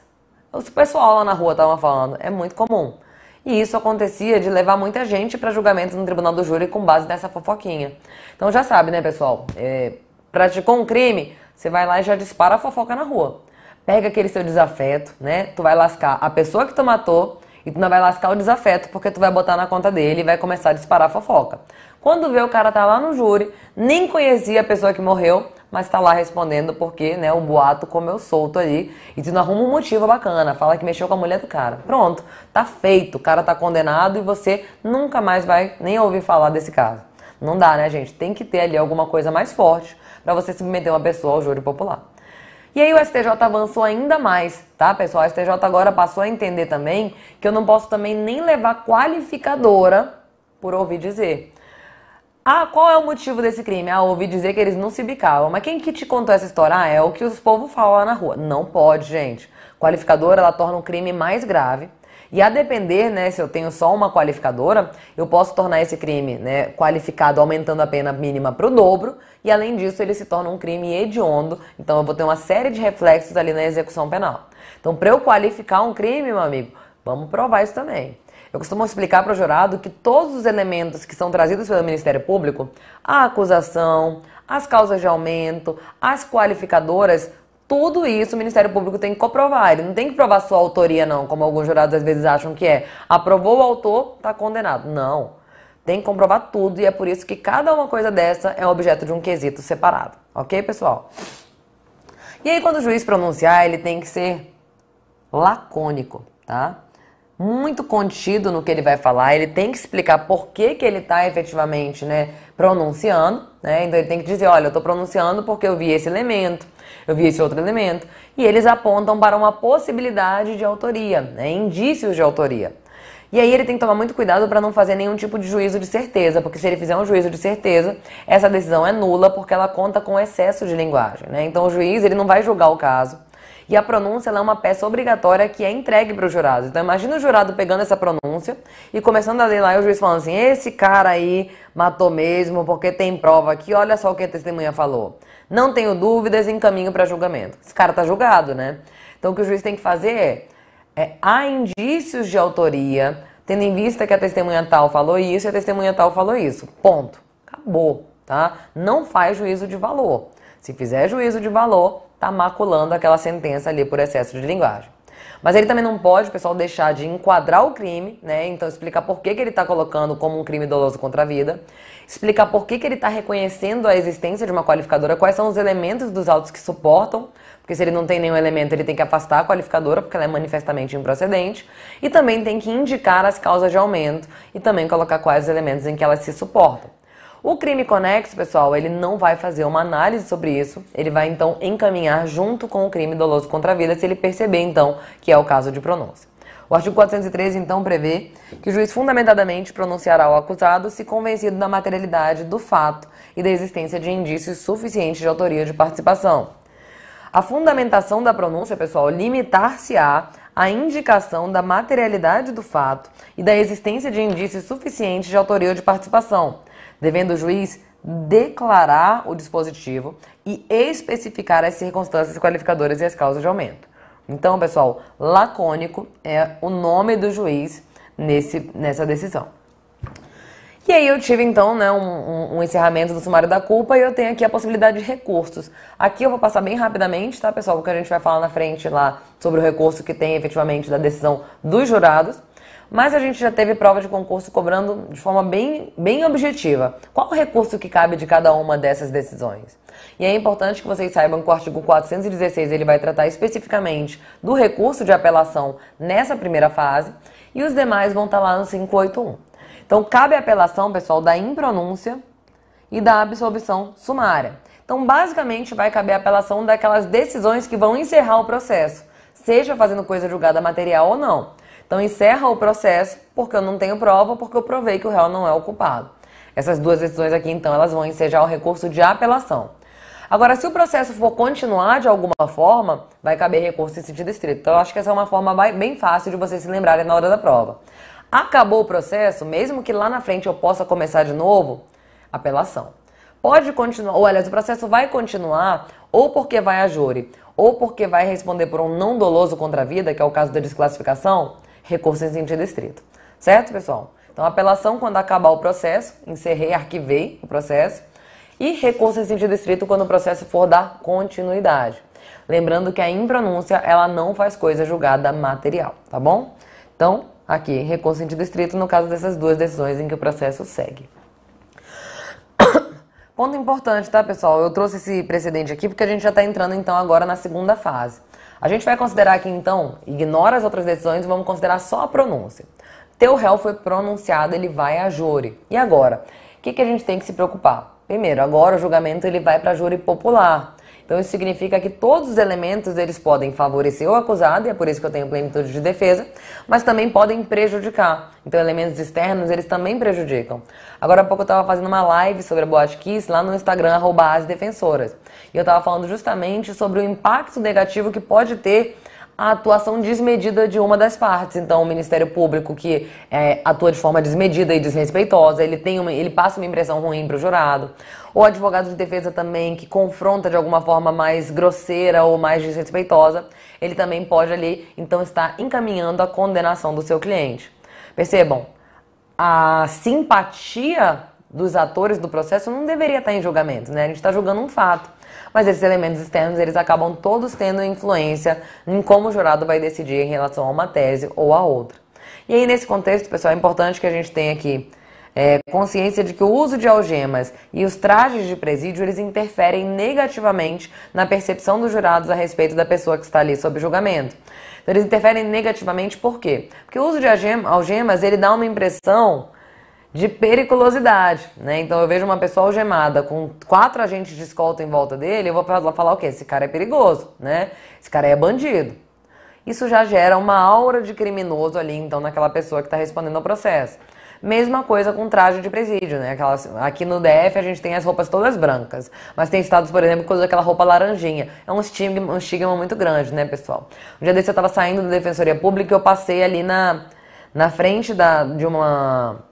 O pessoal lá na rua tava falando. É muito comum. E isso acontecia de levar muita gente para julgamentos no tribunal do júri com base nessa fofoquinha. Então já sabe, né, pessoal? É, praticou um crime, você vai lá e já dispara a fofoca na rua. Pega aquele seu desafeto, né? Tu vai lascar a pessoa que tu matou e tu não vai lascar o desafeto porque tu vai botar na conta dele e vai começar a disparar a fofoca. Quando vê o cara tá lá no júri, nem conhecia a pessoa que morreu, mas está lá respondendo porque né, o boato comeu solto ali e tu não arruma um motivo bacana, fala que mexeu com a mulher do cara. Pronto, tá feito, o cara tá condenado e você nunca mais vai nem ouvir falar desse caso. Não dá, né, gente? Tem que ter ali alguma coisa mais forte para você submeter uma pessoa ao júri popular. E aí o STJ avançou ainda mais, tá, pessoal? O STJ agora passou a entender também que eu não posso também nem levar qualificadora por ouvir dizer. Ah, qual é o motivo desse crime? Ah, ouvi dizer que eles não se bicavam. Mas quem que te contou essa história? Ah, é o que os povos falam lá na rua. Não pode, gente. Qualificadora, ela torna o crime mais grave. E a depender, né, se eu tenho só uma qualificadora, eu posso tornar esse crime né, qualificado aumentando a pena mínima para o dobro, e além disso ele se torna um crime hediondo, então eu vou ter uma série de reflexos ali na execução penal. Então, para eu qualificar um crime, meu amigo, vamos provar isso também. Eu costumo explicar para o jurado que todos os elementos que são trazidos pelo Ministério Público, a acusação, as causas de aumento, as qualificadoras, tudo isso o Ministério Público tem que comprovar. Ele não tem que provar sua autoria, não, como alguns jurados às vezes acham que é. Aprovou o autor, está condenado. Não. Tem que comprovar tudo e é por isso que cada uma coisa dessa é objeto de um quesito separado. Ok, pessoal? E aí, quando o juiz pronunciar, ele tem que ser lacônico, tá? muito contido no que ele vai falar, ele tem que explicar por que, que ele está efetivamente né, pronunciando, né? então ele tem que dizer, olha, eu estou pronunciando porque eu vi esse elemento, eu vi esse outro elemento, e eles apontam para uma possibilidade de autoria, né, indícios de autoria. E aí ele tem que tomar muito cuidado para não fazer nenhum tipo de juízo de certeza, porque se ele fizer um juízo de certeza, essa decisão é nula porque ela conta com excesso de linguagem. Né? Então o juiz ele não vai julgar o caso e a pronúncia é uma peça obrigatória que é entregue para o jurado. Então imagina o jurado pegando essa pronúncia e começando a ler lá e o juiz falando assim: esse cara aí matou mesmo porque tem prova aqui, olha só o que a testemunha falou. Não tenho dúvidas, encaminho para julgamento. Esse cara tá julgado, né? Então o que o juiz tem que fazer é, é há indícios de autoria, tendo em vista que a testemunha tal falou isso e a testemunha tal falou isso. Ponto. Acabou, tá? Não faz juízo de valor. Se fizer juízo de valor, está maculando aquela sentença ali por excesso de linguagem. Mas ele também não pode, pessoal, deixar de enquadrar o crime, né? Então, explicar por que, que ele está colocando como um crime doloso contra a vida, explicar por que, que ele está reconhecendo a existência de uma qualificadora, quais são os elementos dos autos que suportam, porque se ele não tem nenhum elemento, ele tem que afastar a qualificadora, porque ela é manifestamente improcedente, e também tem que indicar as causas de aumento e também colocar quais os elementos em que elas se suportam. O crime conexo, pessoal, ele não vai fazer uma análise sobre isso, ele vai então encaminhar junto com o crime doloso contra a vida se ele perceber então que é o caso de pronúncia. O artigo 413 então prevê que o juiz fundamentadamente pronunciará o acusado se convencido da materialidade do fato e da existência de indícios suficientes de autoria de participação. A fundamentação da pronúncia, pessoal, limitar-se-á à indicação da materialidade do fato e da existência de indícios suficientes de autoria de participação devendo o juiz declarar o dispositivo e especificar as circunstâncias qualificadoras e as causas de aumento. Então, pessoal, lacônico é o nome do juiz nesse, nessa decisão. E aí eu tive então né, um, um, encerramento do sumário da culpa e eu tenho aqui a possibilidade de recursos. Aqui eu vou passar bem rapidamente, tá, pessoal? Porque a gente vai falar na frente lá sobre o recurso que tem efetivamente da decisão dos jurados mas a gente já teve prova de concurso cobrando de forma bem, bem objetiva. Qual o recurso que cabe de cada uma dessas decisões? E é importante que vocês saibam que o artigo 416 ele vai tratar especificamente do recurso de apelação nessa primeira fase e os demais vão estar lá no 581. Então, cabe a apelação, pessoal, da impronúncia e da absolvição sumária. Então, basicamente, vai caber a apelação daquelas decisões que vão encerrar o processo, seja fazendo coisa julgada material ou não. Então encerra o processo porque eu não tenho prova, porque eu provei que o réu não é o culpado. Essas duas decisões aqui, então, elas vão ensejar o recurso de apelação. Agora, se o processo for continuar de alguma forma, vai caber recurso em sentido estrito. Então, eu acho que essa é uma forma bem fácil de vocês se lembrarem na hora da prova. Acabou o processo, mesmo que lá na frente eu possa começar de novo, apelação. Pode continuar, ou aliás, o processo vai continuar, ou porque vai a júri, ou porque vai responder por um não doloso contra a vida, que é o caso da desclassificação, recurso em sentido estrito. Certo, pessoal? Então, apelação quando acabar o processo, encerrei, arquivei o processo. E recurso em sentido estrito quando o processo for dar continuidade. Lembrando que a impronúncia, ela não faz coisa julgada material, tá bom? Então, aqui, recurso em sentido estrito no caso dessas duas decisões em que o processo segue. Ponto importante, tá, pessoal? Eu trouxe esse precedente aqui porque a gente já está entrando, então, agora na segunda fase. A gente vai considerar aqui então, ignora as outras decisões e vamos considerar só a pronúncia. Teu réu foi pronunciado, ele vai a júri. E agora? O que, que a gente tem que se preocupar? Primeiro, agora o julgamento ele vai para júri popular. Então isso significa que todos os elementos eles podem favorecer o acusado, e é por isso que eu tenho plenitude de defesa, mas também podem prejudicar. Então elementos externos eles também prejudicam. Agora há pouco eu estava fazendo uma live sobre a Boate Kiss lá no Instagram, as defensoras. E eu estava falando justamente sobre o impacto negativo que pode ter a atuação desmedida de uma das partes. Então, o Ministério Público, que é, atua de forma desmedida e desrespeitosa, ele, tem uma, ele passa uma impressão ruim para o jurado. O advogado de defesa também, que confronta de alguma forma mais grosseira ou mais desrespeitosa, ele também pode ali, então, estar encaminhando a condenação do seu cliente. Percebam, a simpatia dos atores do processo não deveria estar em julgamento, né? A gente está julgando um fato mas esses elementos externos eles acabam todos tendo influência em como o jurado vai decidir em relação a uma tese ou a outra. E aí, nesse contexto, pessoal, é importante que a gente tenha aqui é, consciência de que o uso de algemas e os trajes de presídio eles interferem negativamente na percepção dos jurados a respeito da pessoa que está ali sob julgamento. Então, eles interferem negativamente por quê? Porque o uso de algemas ele dá uma impressão de periculosidade, né? Então eu vejo uma pessoa algemada com quatro agentes de escolta em volta dele, eu vou falar o quê? Esse cara é perigoso, né? Esse cara é bandido. Isso já gera uma aura de criminoso ali, então, naquela pessoa que está respondendo ao processo. Mesma coisa com traje de presídio, né? Aquelas, aqui no DF a gente tem as roupas todas brancas, mas tem estados, por exemplo, que usam aquela roupa laranjinha. É um estigma, um estigma muito grande, né, pessoal? Um dia desse eu estava saindo da Defensoria Pública e eu passei ali na, na frente da, de uma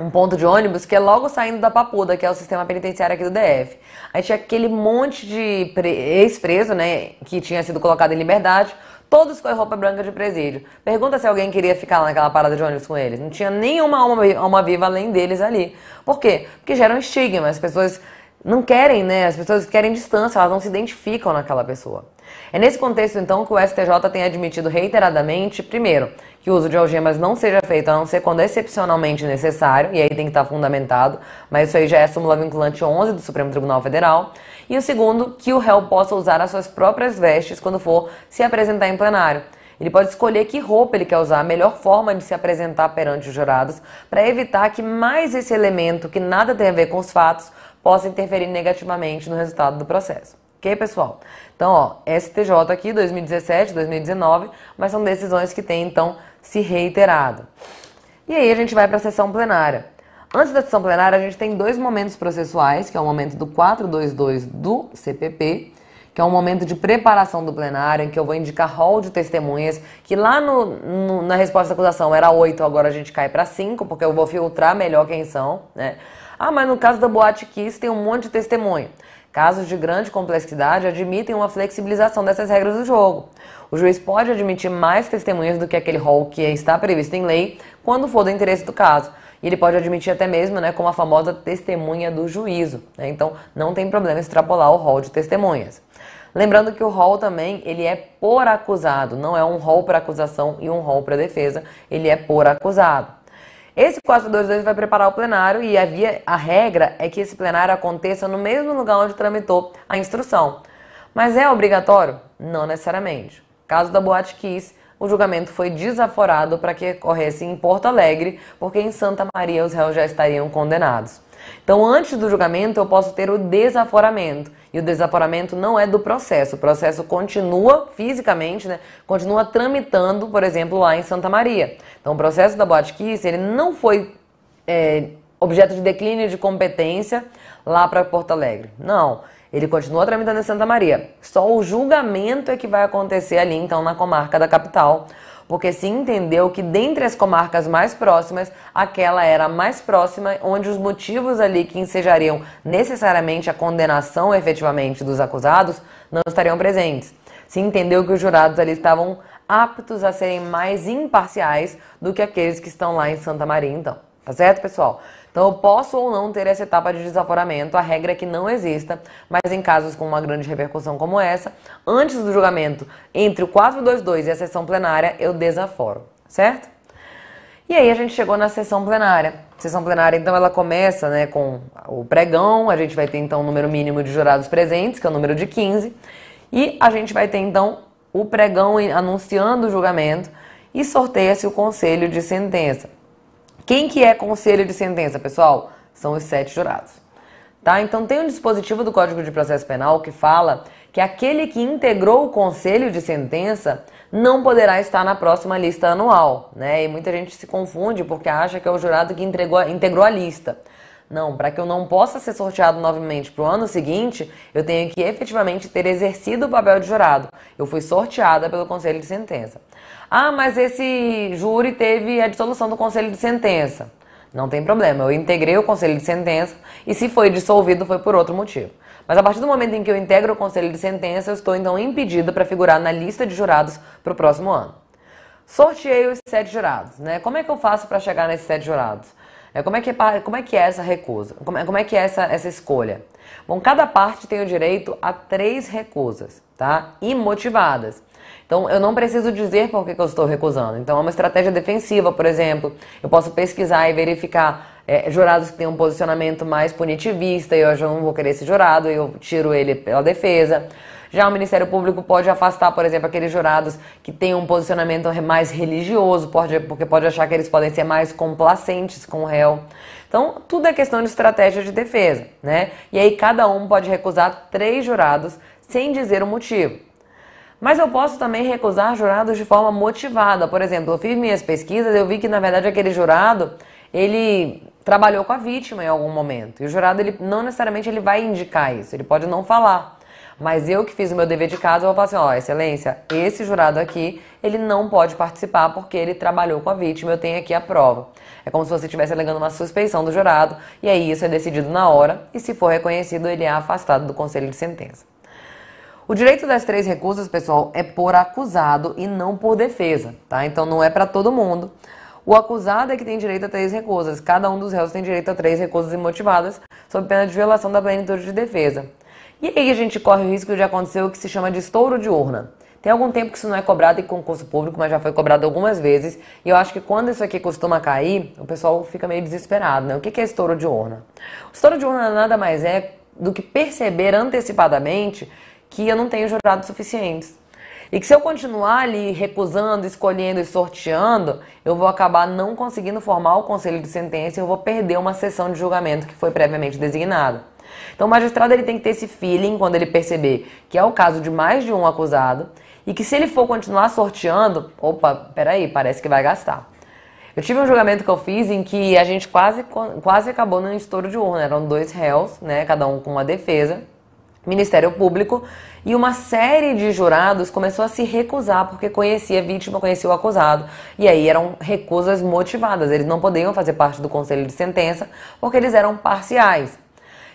um ponto de ônibus que é logo saindo da Papuda, que é o sistema penitenciário aqui do DF. Aí tinha aquele monte de ex-preso, né, que tinha sido colocado em liberdade, todos com a roupa branca de presídio. Pergunta se alguém queria ficar lá naquela parada de ônibus com eles. Não tinha nenhuma alma, alma viva além deles ali. Por quê? Porque geram um estigma, as pessoas não querem, né, as pessoas querem distância, elas não se identificam naquela pessoa. É nesse contexto, então, que o STJ tem admitido reiteradamente, primeiro, que o uso de algemas não seja feito a não ser quando é excepcionalmente necessário, e aí tem que estar fundamentado, mas isso aí já é súmula vinculante 11 do Supremo Tribunal Federal. E o segundo, que o réu possa usar as suas próprias vestes quando for se apresentar em plenário. Ele pode escolher que roupa ele quer usar, a melhor forma de se apresentar perante os jurados, para evitar que mais esse elemento, que nada tem a ver com os fatos, possa interferir negativamente no resultado do processo. Ok, pessoal? Então, ó, STJ aqui, 2017, 2019, mas são decisões que têm, então, se reiterado. E aí a gente vai para a sessão plenária. Antes da sessão plenária, a gente tem dois momentos processuais, que é o momento do 422 do CPP, que é um momento de preparação do plenário, em que eu vou indicar rol de testemunhas, que lá no, no, na resposta à acusação era 8, agora a gente cai para 5, porque eu vou filtrar melhor quem são, né? Ah, mas no caso da Boate Kiss tem um monte de testemunho. Casos de grande complexidade admitem uma flexibilização dessas regras do jogo. O juiz pode admitir mais testemunhas do que aquele rol que está previsto em lei, quando for do interesse do caso. E ele pode admitir até mesmo né, como a famosa testemunha do juízo. Né? Então, não tem problema extrapolar o rol de testemunhas. Lembrando que o rol também ele é por acusado, não é um rol para acusação e um rol para defesa, ele é por acusado. Esse 422 vai preparar o plenário e a, via, a regra é que esse plenário aconteça no mesmo lugar onde tramitou a instrução. Mas é obrigatório? Não necessariamente. Caso da Boate Kiss, o julgamento foi desaforado para que ocorresse em Porto Alegre, porque em Santa Maria os réus já estariam condenados. Então, antes do julgamento, eu posso ter o desaforamento. E o desaforamento não é do processo. O processo continua fisicamente, né? Continua tramitando, por exemplo, lá em Santa Maria. Então, o processo da Boate Kiss, ele não foi é, objeto de declínio de competência lá para Porto Alegre. Não. Ele continua tramitando em Santa Maria. Só o julgamento é que vai acontecer ali, então, na comarca da capital, porque se entendeu que dentre as comarcas mais próximas, aquela era a mais próxima, onde os motivos ali que ensejariam necessariamente a condenação efetivamente dos acusados não estariam presentes. Se entendeu que os jurados ali estavam aptos a serem mais imparciais do que aqueles que estão lá em Santa Maria, então. Tá certo, pessoal? Então, eu posso ou não ter essa etapa de desaforamento, a regra é que não exista, mas em casos com uma grande repercussão como essa, antes do julgamento, entre o 422 e a sessão plenária, eu desaforo, certo? E aí a gente chegou na sessão plenária. Sessão plenária, então, ela começa né, com o pregão, a gente vai ter então o número mínimo de jurados presentes, que é o número de 15, e a gente vai ter então o pregão anunciando o julgamento e sorteia-se o conselho de sentença. Quem que é conselho de sentença, pessoal? São os sete jurados. Tá? Então tem um dispositivo do Código de Processo Penal que fala que aquele que integrou o conselho de sentença não poderá estar na próxima lista anual, né? E muita gente se confunde porque acha que é o jurado que entregou, integrou a lista. Não, para que eu não possa ser sorteado novamente para o ano seguinte, eu tenho que efetivamente ter exercido o papel de jurado. Eu fui sorteada pelo conselho de sentença. Ah, mas esse júri teve a dissolução do conselho de sentença. Não tem problema, eu integrei o conselho de sentença e se foi dissolvido foi por outro motivo. Mas a partir do momento em que eu integro o conselho de sentença, eu estou então impedida para figurar na lista de jurados para o próximo ano. Sorteei os sete jurados, né? Como é que eu faço para chegar nesses sete jurados? É como é que é, como é, que é essa recusa? Como é, como é que é essa, essa escolha? Bom, cada parte tem o direito a três recusas, tá? Imotivadas. Então, eu não preciso dizer por que, que eu estou recusando. Então, é uma estratégia defensiva, por exemplo. Eu posso pesquisar e verificar é, jurados que têm um posicionamento mais punitivista, eu já não vou querer esse jurado, e eu tiro ele pela defesa. Já o Ministério Público pode afastar, por exemplo, aqueles jurados que têm um posicionamento mais religioso, pode, porque pode achar que eles podem ser mais complacentes com o réu. Então, tudo é questão de estratégia de defesa, né? E aí cada um pode recusar três jurados sem dizer o motivo. Mas eu posso também recusar jurados de forma motivada. Por exemplo, eu fiz minhas pesquisas, eu vi que na verdade aquele jurado, ele trabalhou com a vítima em algum momento. E o jurado, ele não necessariamente ele vai indicar isso, ele pode não falar. Mas eu que fiz o meu dever de casa, eu vou falar assim, ó, oh, excelência, esse jurado aqui, ele não pode participar porque ele trabalhou com a vítima, eu tenho aqui a prova. É como se você estivesse alegando uma suspeição do jurado, e aí isso é decidido na hora, e se for reconhecido, ele é afastado do conselho de sentença. O direito das três recusas, pessoal, é por acusado e não por defesa, tá? Então não é para todo mundo. O acusado é que tem direito a três recusas. Cada um dos réus tem direito a três recusas imotivadas sob pena de violação da plenitude de defesa. E aí a gente corre o risco de acontecer o que se chama de estouro de urna. Tem algum tempo que isso não é cobrado em concurso público, mas já foi cobrado algumas vezes. E eu acho que quando isso aqui costuma cair, o pessoal fica meio desesperado, né? O que é estouro de urna? O estouro de urna nada mais é do que perceber antecipadamente que eu não tenho jurados suficientes. E que se eu continuar ali recusando, escolhendo e sorteando, eu vou acabar não conseguindo formar o conselho de sentença e eu vou perder uma sessão de julgamento que foi previamente designada. Então o magistrado ele tem que ter esse feeling quando ele perceber que é o caso de mais de um acusado e que se ele for continuar sorteando, opa, peraí, parece que vai gastar. Eu tive um julgamento que eu fiz em que a gente quase, quase acabou num estouro de urna. Eram dois réus, né, cada um com uma defesa, Ministério Público, e uma série de jurados começou a se recusar porque conhecia a vítima, conhecia o acusado. E aí eram recusas motivadas. Eles não podiam fazer parte do conselho de sentença porque eles eram parciais.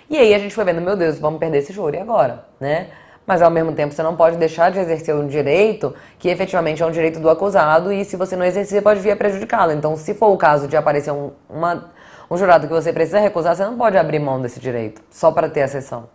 E aí a gente foi vendo, meu Deus, vamos perder esse júri e agora? Né? Mas ao mesmo tempo você não pode deixar de exercer um direito que efetivamente é um direito do acusado e se você não exercer pode vir a prejudicá-lo. Então, se for o caso de aparecer um, uma, um jurado que você precisa recusar, você não pode abrir mão desse direito só para ter a sessão.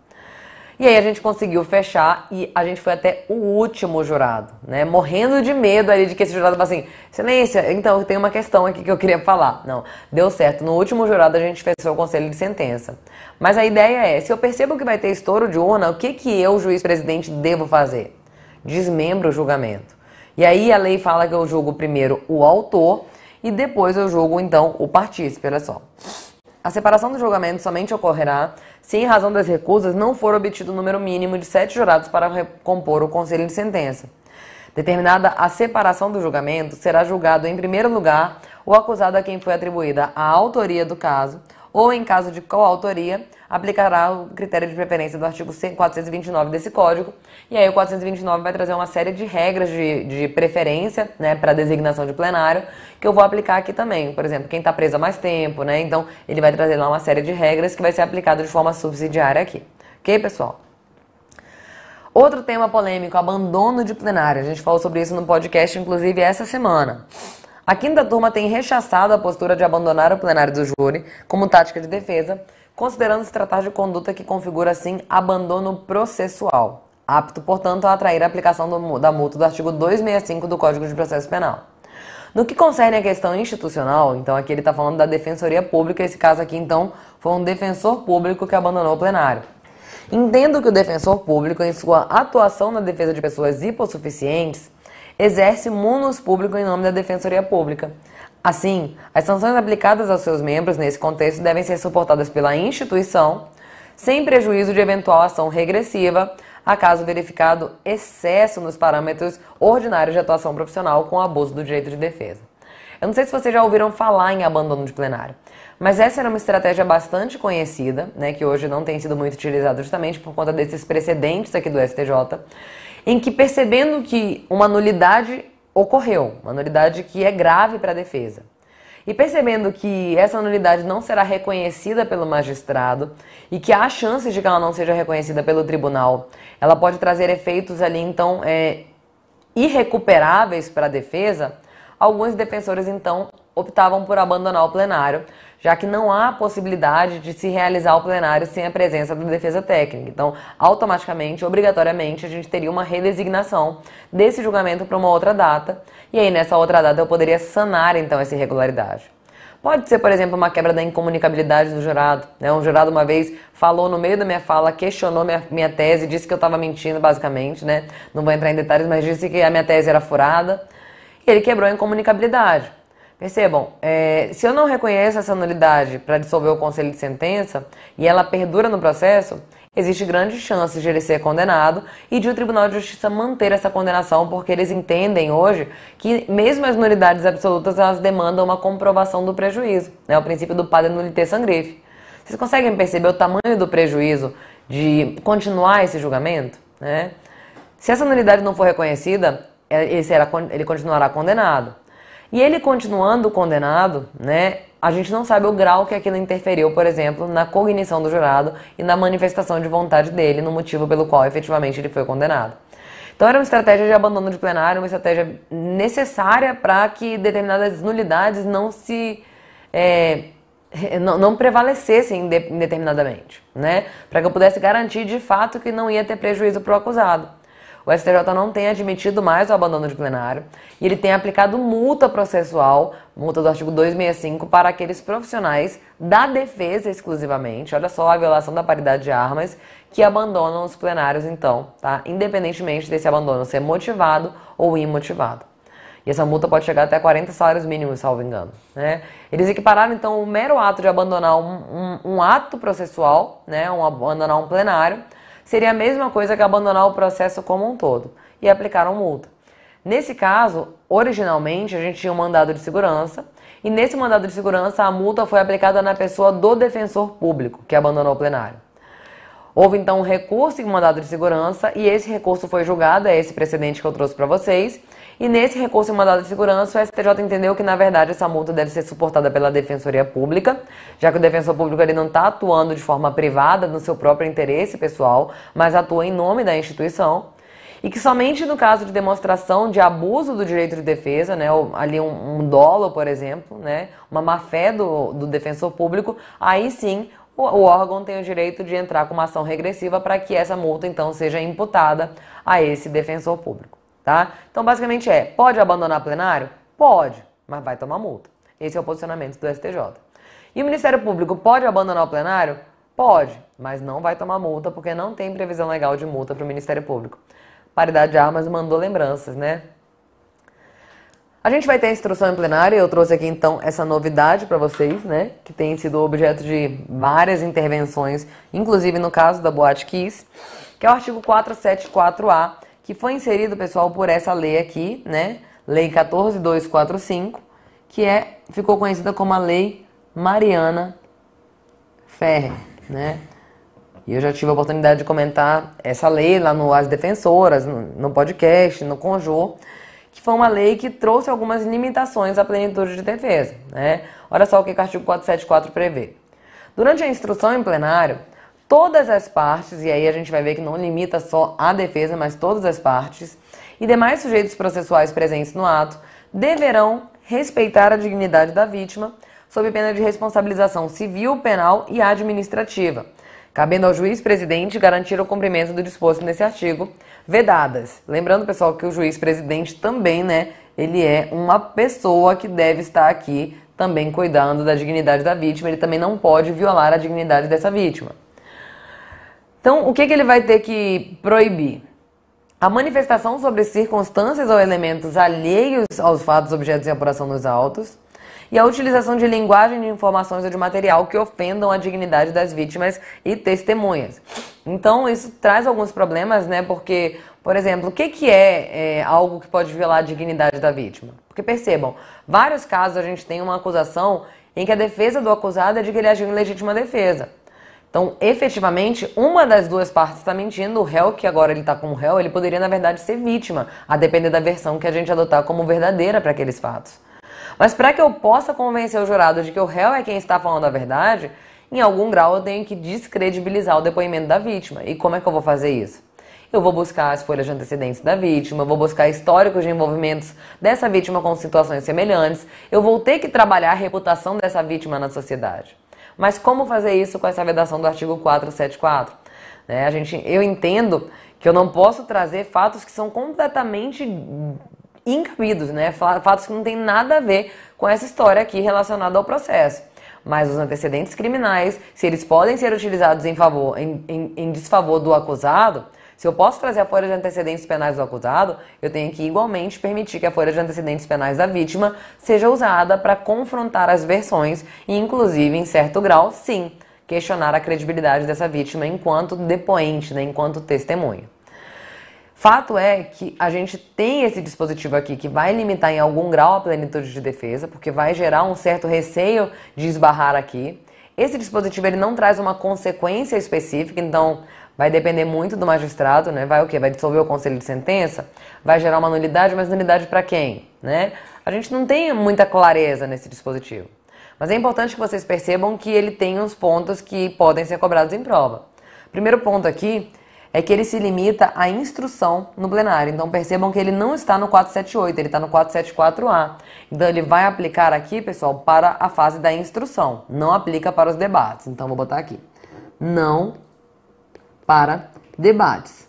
E aí a gente conseguiu fechar e a gente foi até o último jurado, né? Morrendo de medo ali de que esse jurado fala assim, excelência, então eu tenho uma questão aqui que eu queria falar. Não, deu certo. No último jurado a gente fechou o conselho de sentença. Mas a ideia é, se eu percebo que vai ter estouro de urna, o que que eu, juiz presidente, devo fazer? Desmembro o julgamento. E aí a lei fala que eu julgo primeiro o autor e depois eu julgo então o partícipe, olha só. A separação do julgamento somente ocorrerá se em razão das recusas não for obtido o número mínimo de sete jurados para compor o conselho de sentença. Determinada a separação do julgamento, será julgado em primeiro lugar o acusado a quem foi atribuída a autoria do caso, ou, em caso de coautoria, aplicará o critério de preferência do artigo 429 desse código. E aí o 429 vai trazer uma série de regras de, de preferência né, para designação de plenário, que eu vou aplicar aqui também. Por exemplo, quem está preso há mais tempo, né? Então, ele vai trazer lá uma série de regras que vai ser aplicado de forma subsidiária aqui. Ok, pessoal? Outro tema polêmico, abandono de plenário. A gente falou sobre isso no podcast, inclusive, essa semana. A quinta turma tem rechaçado a postura de abandonar o plenário do júri como tática de defesa, considerando se tratar de conduta que configura, assim, abandono processual, apto, portanto, a atrair a aplicação do, da multa do artigo 265 do Código de Processo Penal. No que concerne à questão institucional, então aqui ele está falando da Defensoria Pública, esse caso aqui, então, foi um defensor público que abandonou o plenário. Entendo que o defensor público, em sua atuação na defesa de pessoas hipossuficientes, exerce munos público em nome da Defensoria Pública. Assim, as sanções aplicadas aos seus membros nesse contexto devem ser suportadas pela instituição, sem prejuízo de eventual ação regressiva, a caso verificado excesso nos parâmetros ordinários de atuação profissional com abuso do direito de defesa. Eu não sei se vocês já ouviram falar em abandono de plenário, mas essa era uma estratégia bastante conhecida, né, que hoje não tem sido muito utilizada justamente por conta desses precedentes aqui do STJ, em que percebendo que uma nulidade ocorreu, uma nulidade que é grave para a defesa, e percebendo que essa nulidade não será reconhecida pelo magistrado e que há chances de que ela não seja reconhecida pelo tribunal, ela pode trazer efeitos ali então é, irrecuperáveis para a defesa. Alguns defensores então optavam por abandonar o plenário, já que não há possibilidade de se realizar o plenário sem a presença da defesa técnica. Então, automaticamente, obrigatoriamente, a gente teria uma redesignação desse julgamento para uma outra data, e aí nessa outra data eu poderia sanar então essa irregularidade. Pode ser, por exemplo, uma quebra da incomunicabilidade do jurado. Né? Um jurado uma vez falou no meio da minha fala, questionou minha, minha tese, disse que eu estava mentindo, basicamente, né? Não vou entrar em detalhes, mas disse que a minha tese era furada. E ele quebrou a incomunicabilidade. Percebam, é, se eu não reconheço essa nulidade para dissolver o conselho de sentença e ela perdura no processo, existe grande chance de ele ser condenado e de o Tribunal de Justiça manter essa condenação, porque eles entendem hoje que mesmo as nulidades absolutas elas demandam uma comprovação do prejuízo, né? O princípio do padre nullité sangrife. Vocês conseguem perceber o tamanho do prejuízo de continuar esse julgamento, né? Se essa nulidade não for reconhecida, é, ele, será, ele continuará condenado. E ele continuando condenado, né, a gente não sabe o grau que aquilo interferiu, por exemplo, na cognição do jurado e na manifestação de vontade dele, no motivo pelo qual efetivamente ele foi condenado. Então era uma estratégia de abandono de plenário, uma estratégia necessária para que determinadas nulidades não se é, não, não, prevalecessem indeterminadamente, né? Para que eu pudesse garantir de fato que não ia ter prejuízo para o acusado. O STJ não tem admitido mais o abandono de plenário e ele tem aplicado multa processual, multa do artigo 265, para aqueles profissionais da defesa exclusivamente. Olha só a violação da paridade de armas que abandonam os plenários, então, tá? Independentemente desse abandono ser motivado ou imotivado. E essa multa pode chegar até 40 salários mínimos, salvo engano. Né? Eles equipararam, então, o mero ato de abandonar um, um, um ato processual, né? Um, abandonar um plenário, seria a mesma coisa que abandonar o processo como um todo e aplicar uma multa. Nesse caso, originalmente a gente tinha um mandado de segurança e nesse mandado de segurança a multa foi aplicada na pessoa do defensor público que abandonou o plenário. Houve então um recurso em mandado de segurança e esse recurso foi julgado, é esse precedente que eu trouxe para vocês, e nesse recurso em mandado de segurança, o STJ entendeu que, na verdade, essa multa deve ser suportada pela Defensoria Pública, já que o defensor público ele não está atuando de forma privada no seu próprio interesse pessoal, mas atua em nome da instituição e que somente no caso de demonstração de abuso do direito de defesa, né, ali um, um dolo, por exemplo, né, uma má-fé do, do defensor público, aí sim o, o órgão tem o direito de entrar com uma ação regressiva para que essa multa então seja imputada a esse defensor público tá? Então, basicamente é, pode abandonar plenário? Pode, mas vai tomar multa. Esse é o posicionamento do STJ. E o Ministério Público pode abandonar o plenário? Pode, mas não vai tomar multa porque não tem previsão legal de multa para o Ministério Público. Paridade de Armas mandou lembranças, né? A gente vai ter a instrução em plenário, eu trouxe aqui então essa novidade para vocês, né? Que tem sido objeto de várias intervenções, inclusive no caso da Boate Kiss, que é o artigo 474A, que foi inserido, pessoal, por essa lei aqui, né? Lei 14245, que é, ficou conhecida como a Lei Mariana Ferrer, né? E eu já tive a oportunidade de comentar essa lei lá no As Defensoras, no podcast, no Conjô, que foi uma lei que trouxe algumas limitações à plenitude de defesa. Né? Olha só o que o artigo 474 prevê. Durante a instrução em plenário, todas as partes, e aí a gente vai ver que não limita só a defesa, mas todas as partes, e demais sujeitos processuais presentes no ato, deverão respeitar a dignidade da vítima, sob pena de responsabilização civil, penal e administrativa, cabendo ao juiz presidente garantir o cumprimento do disposto nesse artigo, vedadas. Lembrando, pessoal, que o juiz presidente também, né, ele é uma pessoa que deve estar aqui também cuidando da dignidade da vítima, ele também não pode violar a dignidade dessa vítima. Então, o que, que ele vai ter que proibir? A manifestação sobre circunstâncias ou elementos alheios aos fatos, objetos e apuração nos autos. E a utilização de linguagem de informações ou de material que ofendam a dignidade das vítimas e testemunhas. Então, isso traz alguns problemas, né? Porque, por exemplo, o que, que é, é algo que pode violar a dignidade da vítima? Porque percebam, vários casos a gente tem uma acusação em que a defesa do acusado é de que ele agiu em legítima defesa. Então, efetivamente, uma das duas partes está mentindo. O réu, que agora ele está como réu, ele poderia, na verdade, ser vítima, a depender da versão que a gente adotar como verdadeira para aqueles fatos. Mas para que eu possa convencer o jurado de que o réu é quem está falando a verdade, em algum grau eu tenho que descredibilizar o depoimento da vítima. E como é que eu vou fazer isso? Eu vou buscar as folhas de antecedentes da vítima, eu vou buscar históricos de envolvimentos dessa vítima com situações semelhantes, eu vou ter que trabalhar a reputação dessa vítima na sociedade. Mas como fazer isso com essa vedação do artigo 474? Né? A gente, eu entendo que eu não posso trazer fatos que são completamente incluídos, né? fatos que não têm nada a ver com essa história aqui relacionada ao processo. Mas os antecedentes criminais, se eles podem ser utilizados em, favor, em, em, em desfavor do acusado, se eu posso trazer a folha de antecedentes penais do acusado, eu tenho que igualmente permitir que a folha de antecedentes penais da vítima seja usada para confrontar as versões e, inclusive, em certo grau, sim, questionar a credibilidade dessa vítima enquanto depoente, né, enquanto testemunho. Fato é que a gente tem esse dispositivo aqui que vai limitar em algum grau a plenitude de defesa, porque vai gerar um certo receio de esbarrar aqui. Esse dispositivo ele não traz uma consequência específica, então Vai depender muito do magistrado, né? Vai o quê? Vai dissolver o conselho de sentença? Vai gerar uma nulidade, mas nulidade para quem, né? A gente não tem muita clareza nesse dispositivo. Mas é importante que vocês percebam que ele tem uns pontos que podem ser cobrados em prova. Primeiro ponto aqui é que ele se limita à instrução no plenário. Então percebam que ele não está no 478, ele está no 474A. Então ele vai aplicar aqui, pessoal, para a fase da instrução, não aplica para os debates. Então vou botar aqui. Não para debates.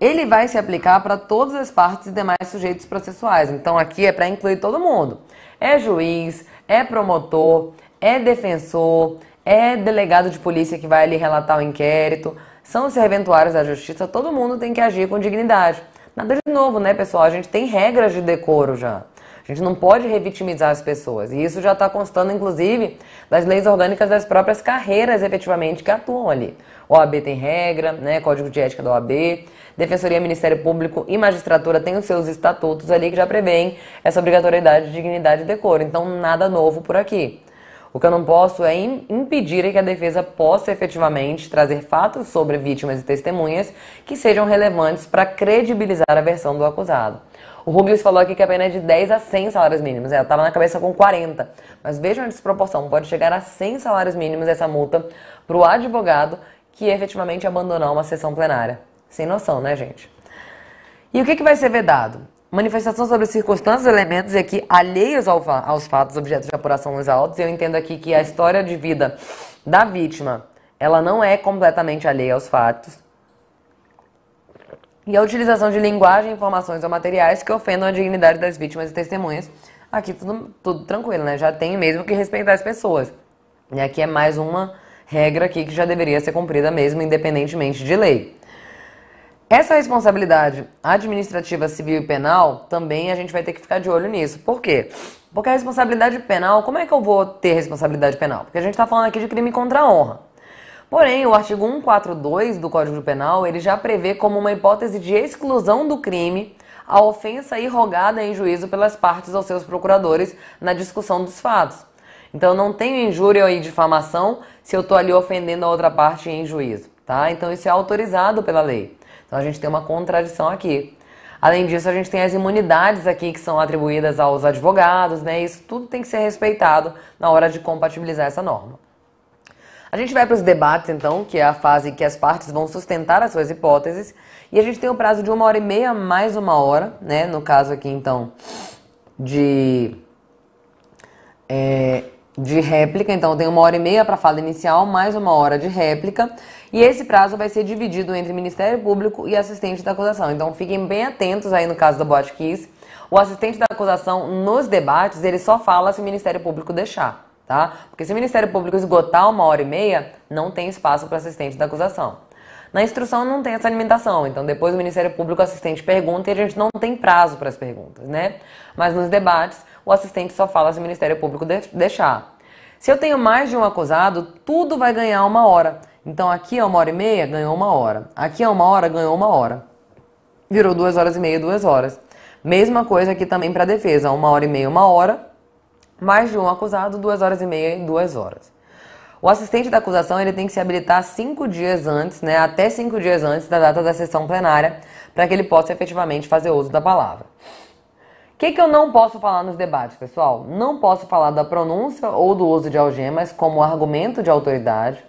Ele vai se aplicar para todas as partes e demais sujeitos processuais. Então aqui é para incluir todo mundo. É juiz, é promotor, é defensor, é delegado de polícia que vai ali relatar o inquérito, são os serventuários da justiça, todo mundo tem que agir com dignidade. Nada de novo, né, pessoal? A gente tem regras de decoro já. A gente não pode revitimizar as pessoas. E isso já está constando, inclusive, das leis orgânicas das próprias carreiras efetivamente que atuam ali. OAB tem regra, né? Código de ética da OAB. Defensoria, Ministério Público e Magistratura têm os seus estatutos ali que já prevêem essa obrigatoriedade de dignidade e decoro. Então, nada novo por aqui. O que eu não posso é impedir que a defesa possa efetivamente trazer fatos sobre vítimas e testemunhas que sejam relevantes para credibilizar a versão do acusado. O Rubens falou aqui que a pena é de 10 a 100 salários mínimos. Ela é, estava na cabeça com 40. Mas vejam a desproporção. Pode chegar a 100 salários mínimos essa multa para o advogado que efetivamente abandonar uma sessão plenária. Sem noção, né, gente? E o que, que vai ser vedado? Manifestação sobre circunstâncias, elementos e aqui alheios ao fa aos fatos, objetos de apuração nos autos. Eu entendo aqui que a história de vida da vítima, ela não é completamente alheia aos fatos. E a utilização de linguagem, informações ou materiais que ofendam a dignidade das vítimas e testemunhas. Aqui tudo, tudo tranquilo, né? Já tem mesmo que respeitar as pessoas. E aqui é mais uma regra aqui que já deveria ser cumprida mesmo, independentemente de lei. Essa responsabilidade administrativa, civil e penal, também a gente vai ter que ficar de olho nisso. Por quê? Porque a responsabilidade penal, como é que eu vou ter responsabilidade penal? Porque a gente está falando aqui de crime contra a honra. Porém, o artigo 142 do Código Penal, ele já prevê como uma hipótese de exclusão do crime a ofensa irrogada em juízo pelas partes ou seus procuradores na discussão dos fatos. Então não tenho injúria e difamação se eu estou ali ofendendo a outra parte em juízo, tá? Então isso é autorizado pela lei. Então a gente tem uma contradição aqui. Além disso, a gente tem as imunidades aqui que são atribuídas aos advogados, né? Isso tudo tem que ser respeitado na hora de compatibilizar essa norma. A gente vai para os debates, então, que é a fase em que as partes vão sustentar as suas hipóteses. E a gente tem o prazo de uma hora e meia mais uma hora, né? No caso aqui, então, de. É, de réplica, então tem uma hora e meia para fala inicial, mais uma hora de réplica, e esse prazo vai ser dividido entre Ministério Público e assistente da acusação. Então fiquem bem atentos aí no caso do Botkiss. O assistente da acusação nos debates, ele só fala se o Ministério Público deixar, tá? Porque se o Ministério Público esgotar uma hora e meia, não tem espaço para assistente da acusação. Na instrução não tem essa alimentação, então depois o Ministério Público assistente pergunta e a gente não tem prazo para as perguntas, né? Mas nos debates, o assistente só fala se o Ministério Público deixar. Se eu tenho mais de um acusado, tudo vai ganhar uma hora. Então aqui é uma hora e meia, ganhou uma hora. Aqui é uma hora, ganhou uma hora. Virou duas horas e meia, duas horas. Mesma coisa aqui também para defesa, uma hora e meia, uma hora. Mais de um acusado, duas horas e meia, duas horas. O assistente da acusação ele tem que se habilitar cinco dias antes, né, até cinco dias antes da data da sessão plenária, para que ele possa efetivamente fazer uso da palavra. O que, que eu não posso falar nos debates, pessoal? Não posso falar da pronúncia ou do uso de algemas como argumento de autoridade.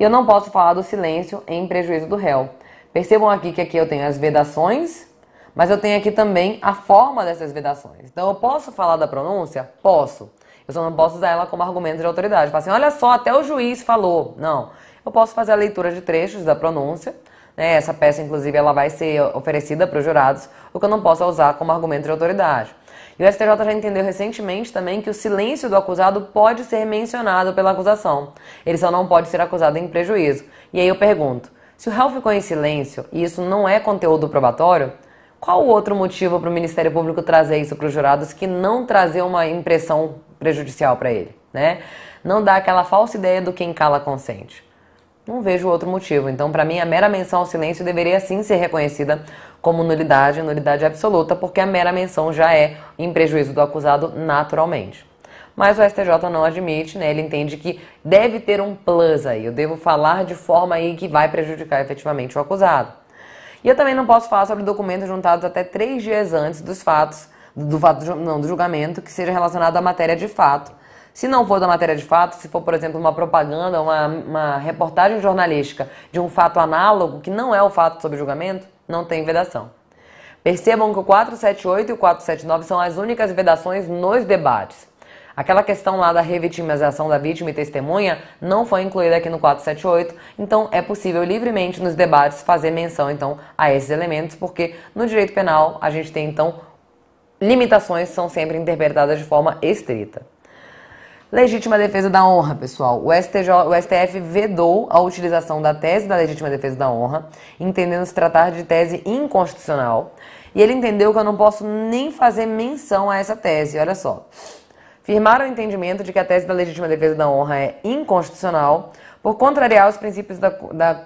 E eu não posso falar do silêncio em prejuízo do réu. Percebam aqui que aqui eu tenho as vedações, mas eu tenho aqui também a forma dessas vedações. Então eu posso falar da pronúncia? Posso. Eu só não posso usar ela como argumento de autoridade. Falar assim, olha só, até o juiz falou. Não. Eu posso fazer a leitura de trechos da pronúncia né? Essa peça, inclusive, ela vai ser oferecida para os jurados, o que eu não posso usar como argumento de autoridade. E o STJ já entendeu recentemente também que o silêncio do acusado pode ser mencionado pela acusação. Ele só não pode ser acusado em prejuízo. E aí eu pergunto: se o réu ficou em silêncio e isso não é conteúdo probatório, qual o outro motivo para o Ministério Público trazer isso para os jurados que não trazer uma impressão prejudicial para ele? Né? Não dá aquela falsa ideia do quem cala consente. Não vejo outro motivo. Então, para mim, a mera menção ao silêncio deveria sim ser reconhecida como nulidade, nulidade absoluta, porque a mera menção já é em prejuízo do acusado naturalmente. Mas o STJ não admite, né? Ele entende que deve ter um plus aí. Eu devo falar de forma aí que vai prejudicar efetivamente o acusado. E eu também não posso falar sobre documentos juntados até três dias antes dos fatos, do fato, não, do julgamento, que seja relacionado à matéria de fato se não for da matéria de fato, se for, por exemplo, uma propaganda, uma, uma reportagem jornalística de um fato análogo, que não é o fato sobre julgamento, não tem vedação. Percebam que o 478 e o 479 são as únicas vedações nos debates. Aquela questão lá da revitimização da vítima e testemunha não foi incluída aqui no 478, então é possível livremente nos debates fazer menção então a esses elementos, porque no direito penal a gente tem então limitações que são sempre interpretadas de forma estrita. Legítima defesa da honra, pessoal. O, STJ, o STF vedou a utilização da tese da legítima defesa da honra, entendendo se tratar de tese inconstitucional. E ele entendeu que eu não posso nem fazer menção a essa tese, olha só. Firmaram o entendimento de que a tese da legítima defesa da honra é inconstitucional por contrariar os princípios da, da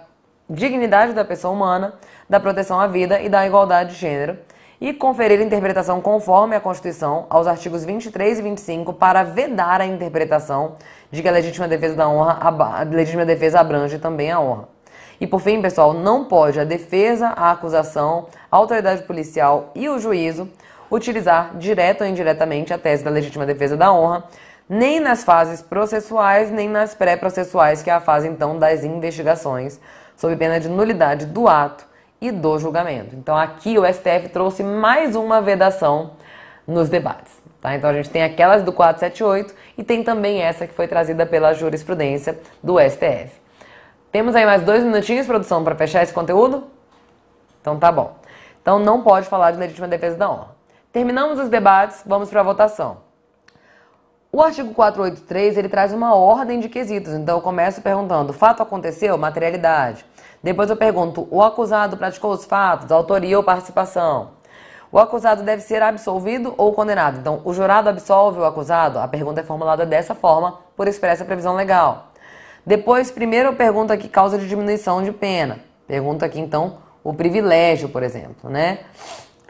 dignidade da pessoa humana, da proteção à vida e da igualdade de gênero e conferir interpretação conforme a Constituição aos artigos 23 e 25 para vedar a interpretação de que a legítima defesa da honra, a legítima defesa abrange também a honra. E por fim, pessoal, não pode a defesa, a acusação, a autoridade policial e o juízo utilizar direta ou indiretamente a tese da legítima defesa da honra, nem nas fases processuais, nem nas pré-processuais, que é a fase então das investigações, sob pena de nulidade do ato e do julgamento. Então aqui o STF trouxe mais uma vedação nos debates. Tá? Então a gente tem aquelas do 478 e tem também essa que foi trazida pela jurisprudência do STF. Temos aí mais dois minutinhos, produção, para fechar esse conteúdo? Então tá bom. Então não pode falar de legítima defesa da honra. Terminamos os debates, vamos para a votação. O artigo 483 ele traz uma ordem de quesitos. Então eu começo perguntando: fato aconteceu? Materialidade. Depois eu pergunto: o acusado praticou os fatos, autoria ou participação? O acusado deve ser absolvido ou condenado? Então, o jurado absolve o acusado? A pergunta é formulada dessa forma, por expressa previsão legal. Depois, primeiro eu pergunto aqui causa de diminuição de pena. Pergunta aqui então o privilégio, por exemplo, né?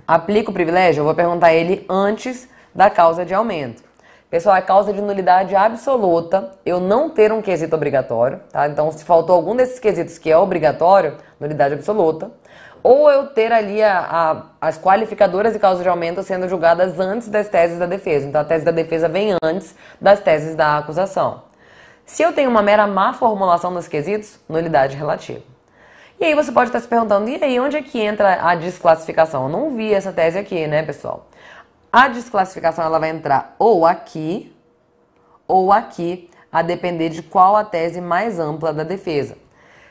Aplica o privilégio, eu vou perguntar ele antes da causa de aumento. Pessoal, é causa de nulidade absoluta eu não ter um quesito obrigatório, tá? Então, se faltou algum desses quesitos que é obrigatório, nulidade absoluta. Ou eu ter ali a, a, as qualificadoras de causa de aumento sendo julgadas antes das teses da defesa. Então, a tese da defesa vem antes das teses da acusação. Se eu tenho uma mera má formulação dos quesitos, nulidade relativa. E aí você pode estar se perguntando, e aí onde é que entra a desclassificação? Eu não vi essa tese aqui, né, pessoal? A desclassificação ela vai entrar ou aqui ou aqui, a depender de qual a tese mais ampla da defesa.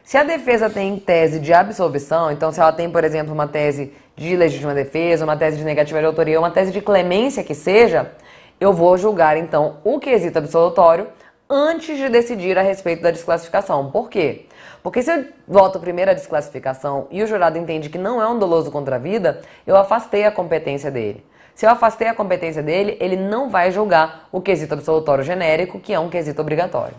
Se a defesa tem tese de absolvição, então se ela tem, por exemplo, uma tese de legítima defesa, uma tese de negativa de autoria, uma tese de clemência que seja, eu vou julgar então o quesito absolutório antes de decidir a respeito da desclassificação. Por quê? Porque se eu voto primeiro a desclassificação e o jurado entende que não é um doloso contra a vida, eu afastei a competência dele. Se eu afastei a competência dele, ele não vai julgar o quesito absolutório genérico, que é um quesito obrigatório.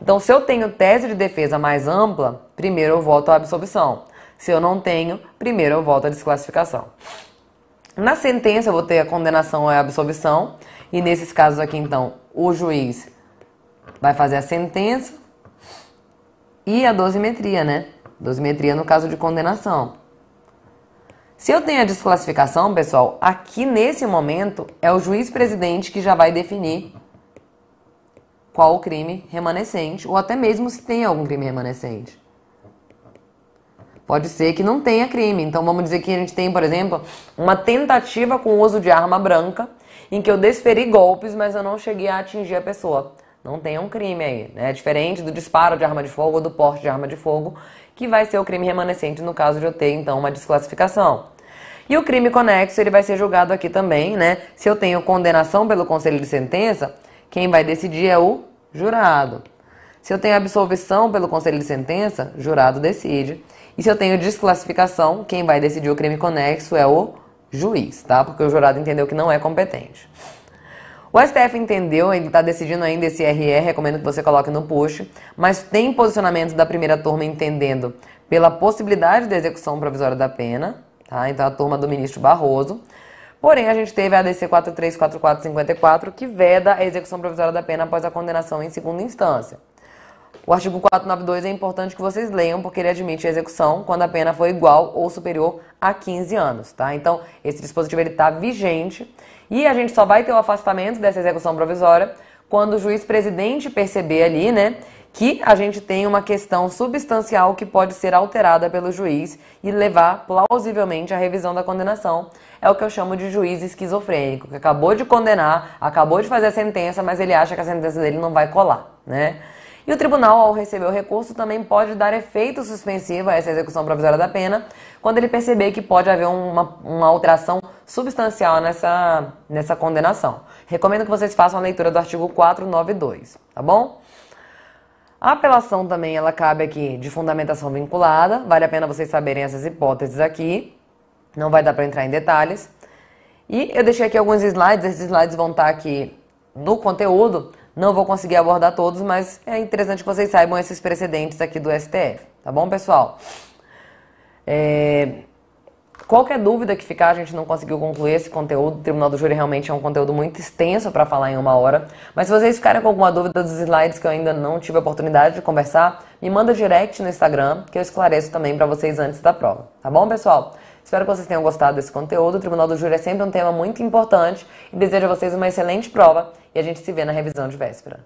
Então, se eu tenho tese de defesa mais ampla, primeiro eu volto à absolvição. Se eu não tenho, primeiro eu volto à desclassificação. Na sentença, eu vou ter a condenação ou a absolvição, e nesses casos aqui, então, o juiz vai fazer a sentença e a dosimetria, né? Dosimetria no caso de condenação. Se eu tenho a desclassificação, pessoal, aqui nesse momento é o juiz presidente que já vai definir qual o crime remanescente, ou até mesmo se tem algum crime remanescente. Pode ser que não tenha crime. Então vamos dizer que a gente tem, por exemplo, uma tentativa com uso de arma branca, em que eu desferi golpes, mas eu não cheguei a atingir a pessoa. Não tem um crime aí, né? É diferente do disparo de arma de fogo ou do porte de arma de fogo, que vai ser o crime remanescente no caso de eu ter, então, uma desclassificação. E o crime conexo, ele vai ser julgado aqui também, né? Se eu tenho condenação pelo conselho de sentença, quem vai decidir é o jurado. Se eu tenho absolvição pelo conselho de sentença, jurado decide. E se eu tenho desclassificação, quem vai decidir o crime conexo é o juiz, tá? Porque o jurado entendeu que não é competente. O STF entendeu, ele está decidindo ainda esse RE, recomendo que você coloque no post, mas tem posicionamento da primeira turma entendendo pela possibilidade de execução provisória da pena, tá? Então a turma do ministro Barroso. Porém, a gente teve a ADC 434454 que veda a execução provisória da pena após a condenação em segunda instância. O artigo 492 é importante que vocês leiam, porque ele admite a execução quando a pena foi igual ou superior a 15 anos, tá? Então, esse dispositivo ele está vigente e a gente só vai ter o afastamento dessa execução provisória quando o juiz presidente perceber ali, né, que a gente tem uma questão substancial que pode ser alterada pelo juiz e levar plausivelmente à revisão da condenação. É o que eu chamo de juiz esquizofrênico, que acabou de condenar, acabou de fazer a sentença, mas ele acha que a sentença dele não vai colar, né? E o tribunal, ao receber o recurso, também pode dar efeito suspensivo a essa execução provisória da pena, quando ele perceber que pode haver uma, uma alteração substancial nessa, nessa condenação. Recomendo que vocês façam a leitura do artigo 492, tá bom? A apelação também ela cabe aqui de fundamentação vinculada. Vale a pena vocês saberem essas hipóteses aqui. Não vai dar para entrar em detalhes. E eu deixei aqui alguns slides. Esses slides vão estar tá aqui no conteúdo não vou conseguir abordar todos, mas é interessante que vocês saibam esses precedentes aqui do STF, tá bom, pessoal? É... Qualquer dúvida que ficar, a gente não conseguiu concluir esse conteúdo. O Tribunal do Júri realmente é um conteúdo muito extenso para falar em uma hora. Mas se vocês ficarem com alguma dúvida dos slides que eu ainda não tive a oportunidade de conversar, me manda direct no Instagram que eu esclareço também para vocês antes da prova. Tá bom, pessoal? Espero que vocês tenham gostado desse conteúdo. O Tribunal do Júri é sempre um tema muito importante e desejo a vocês uma excelente prova e a gente se vê na revisão de véspera.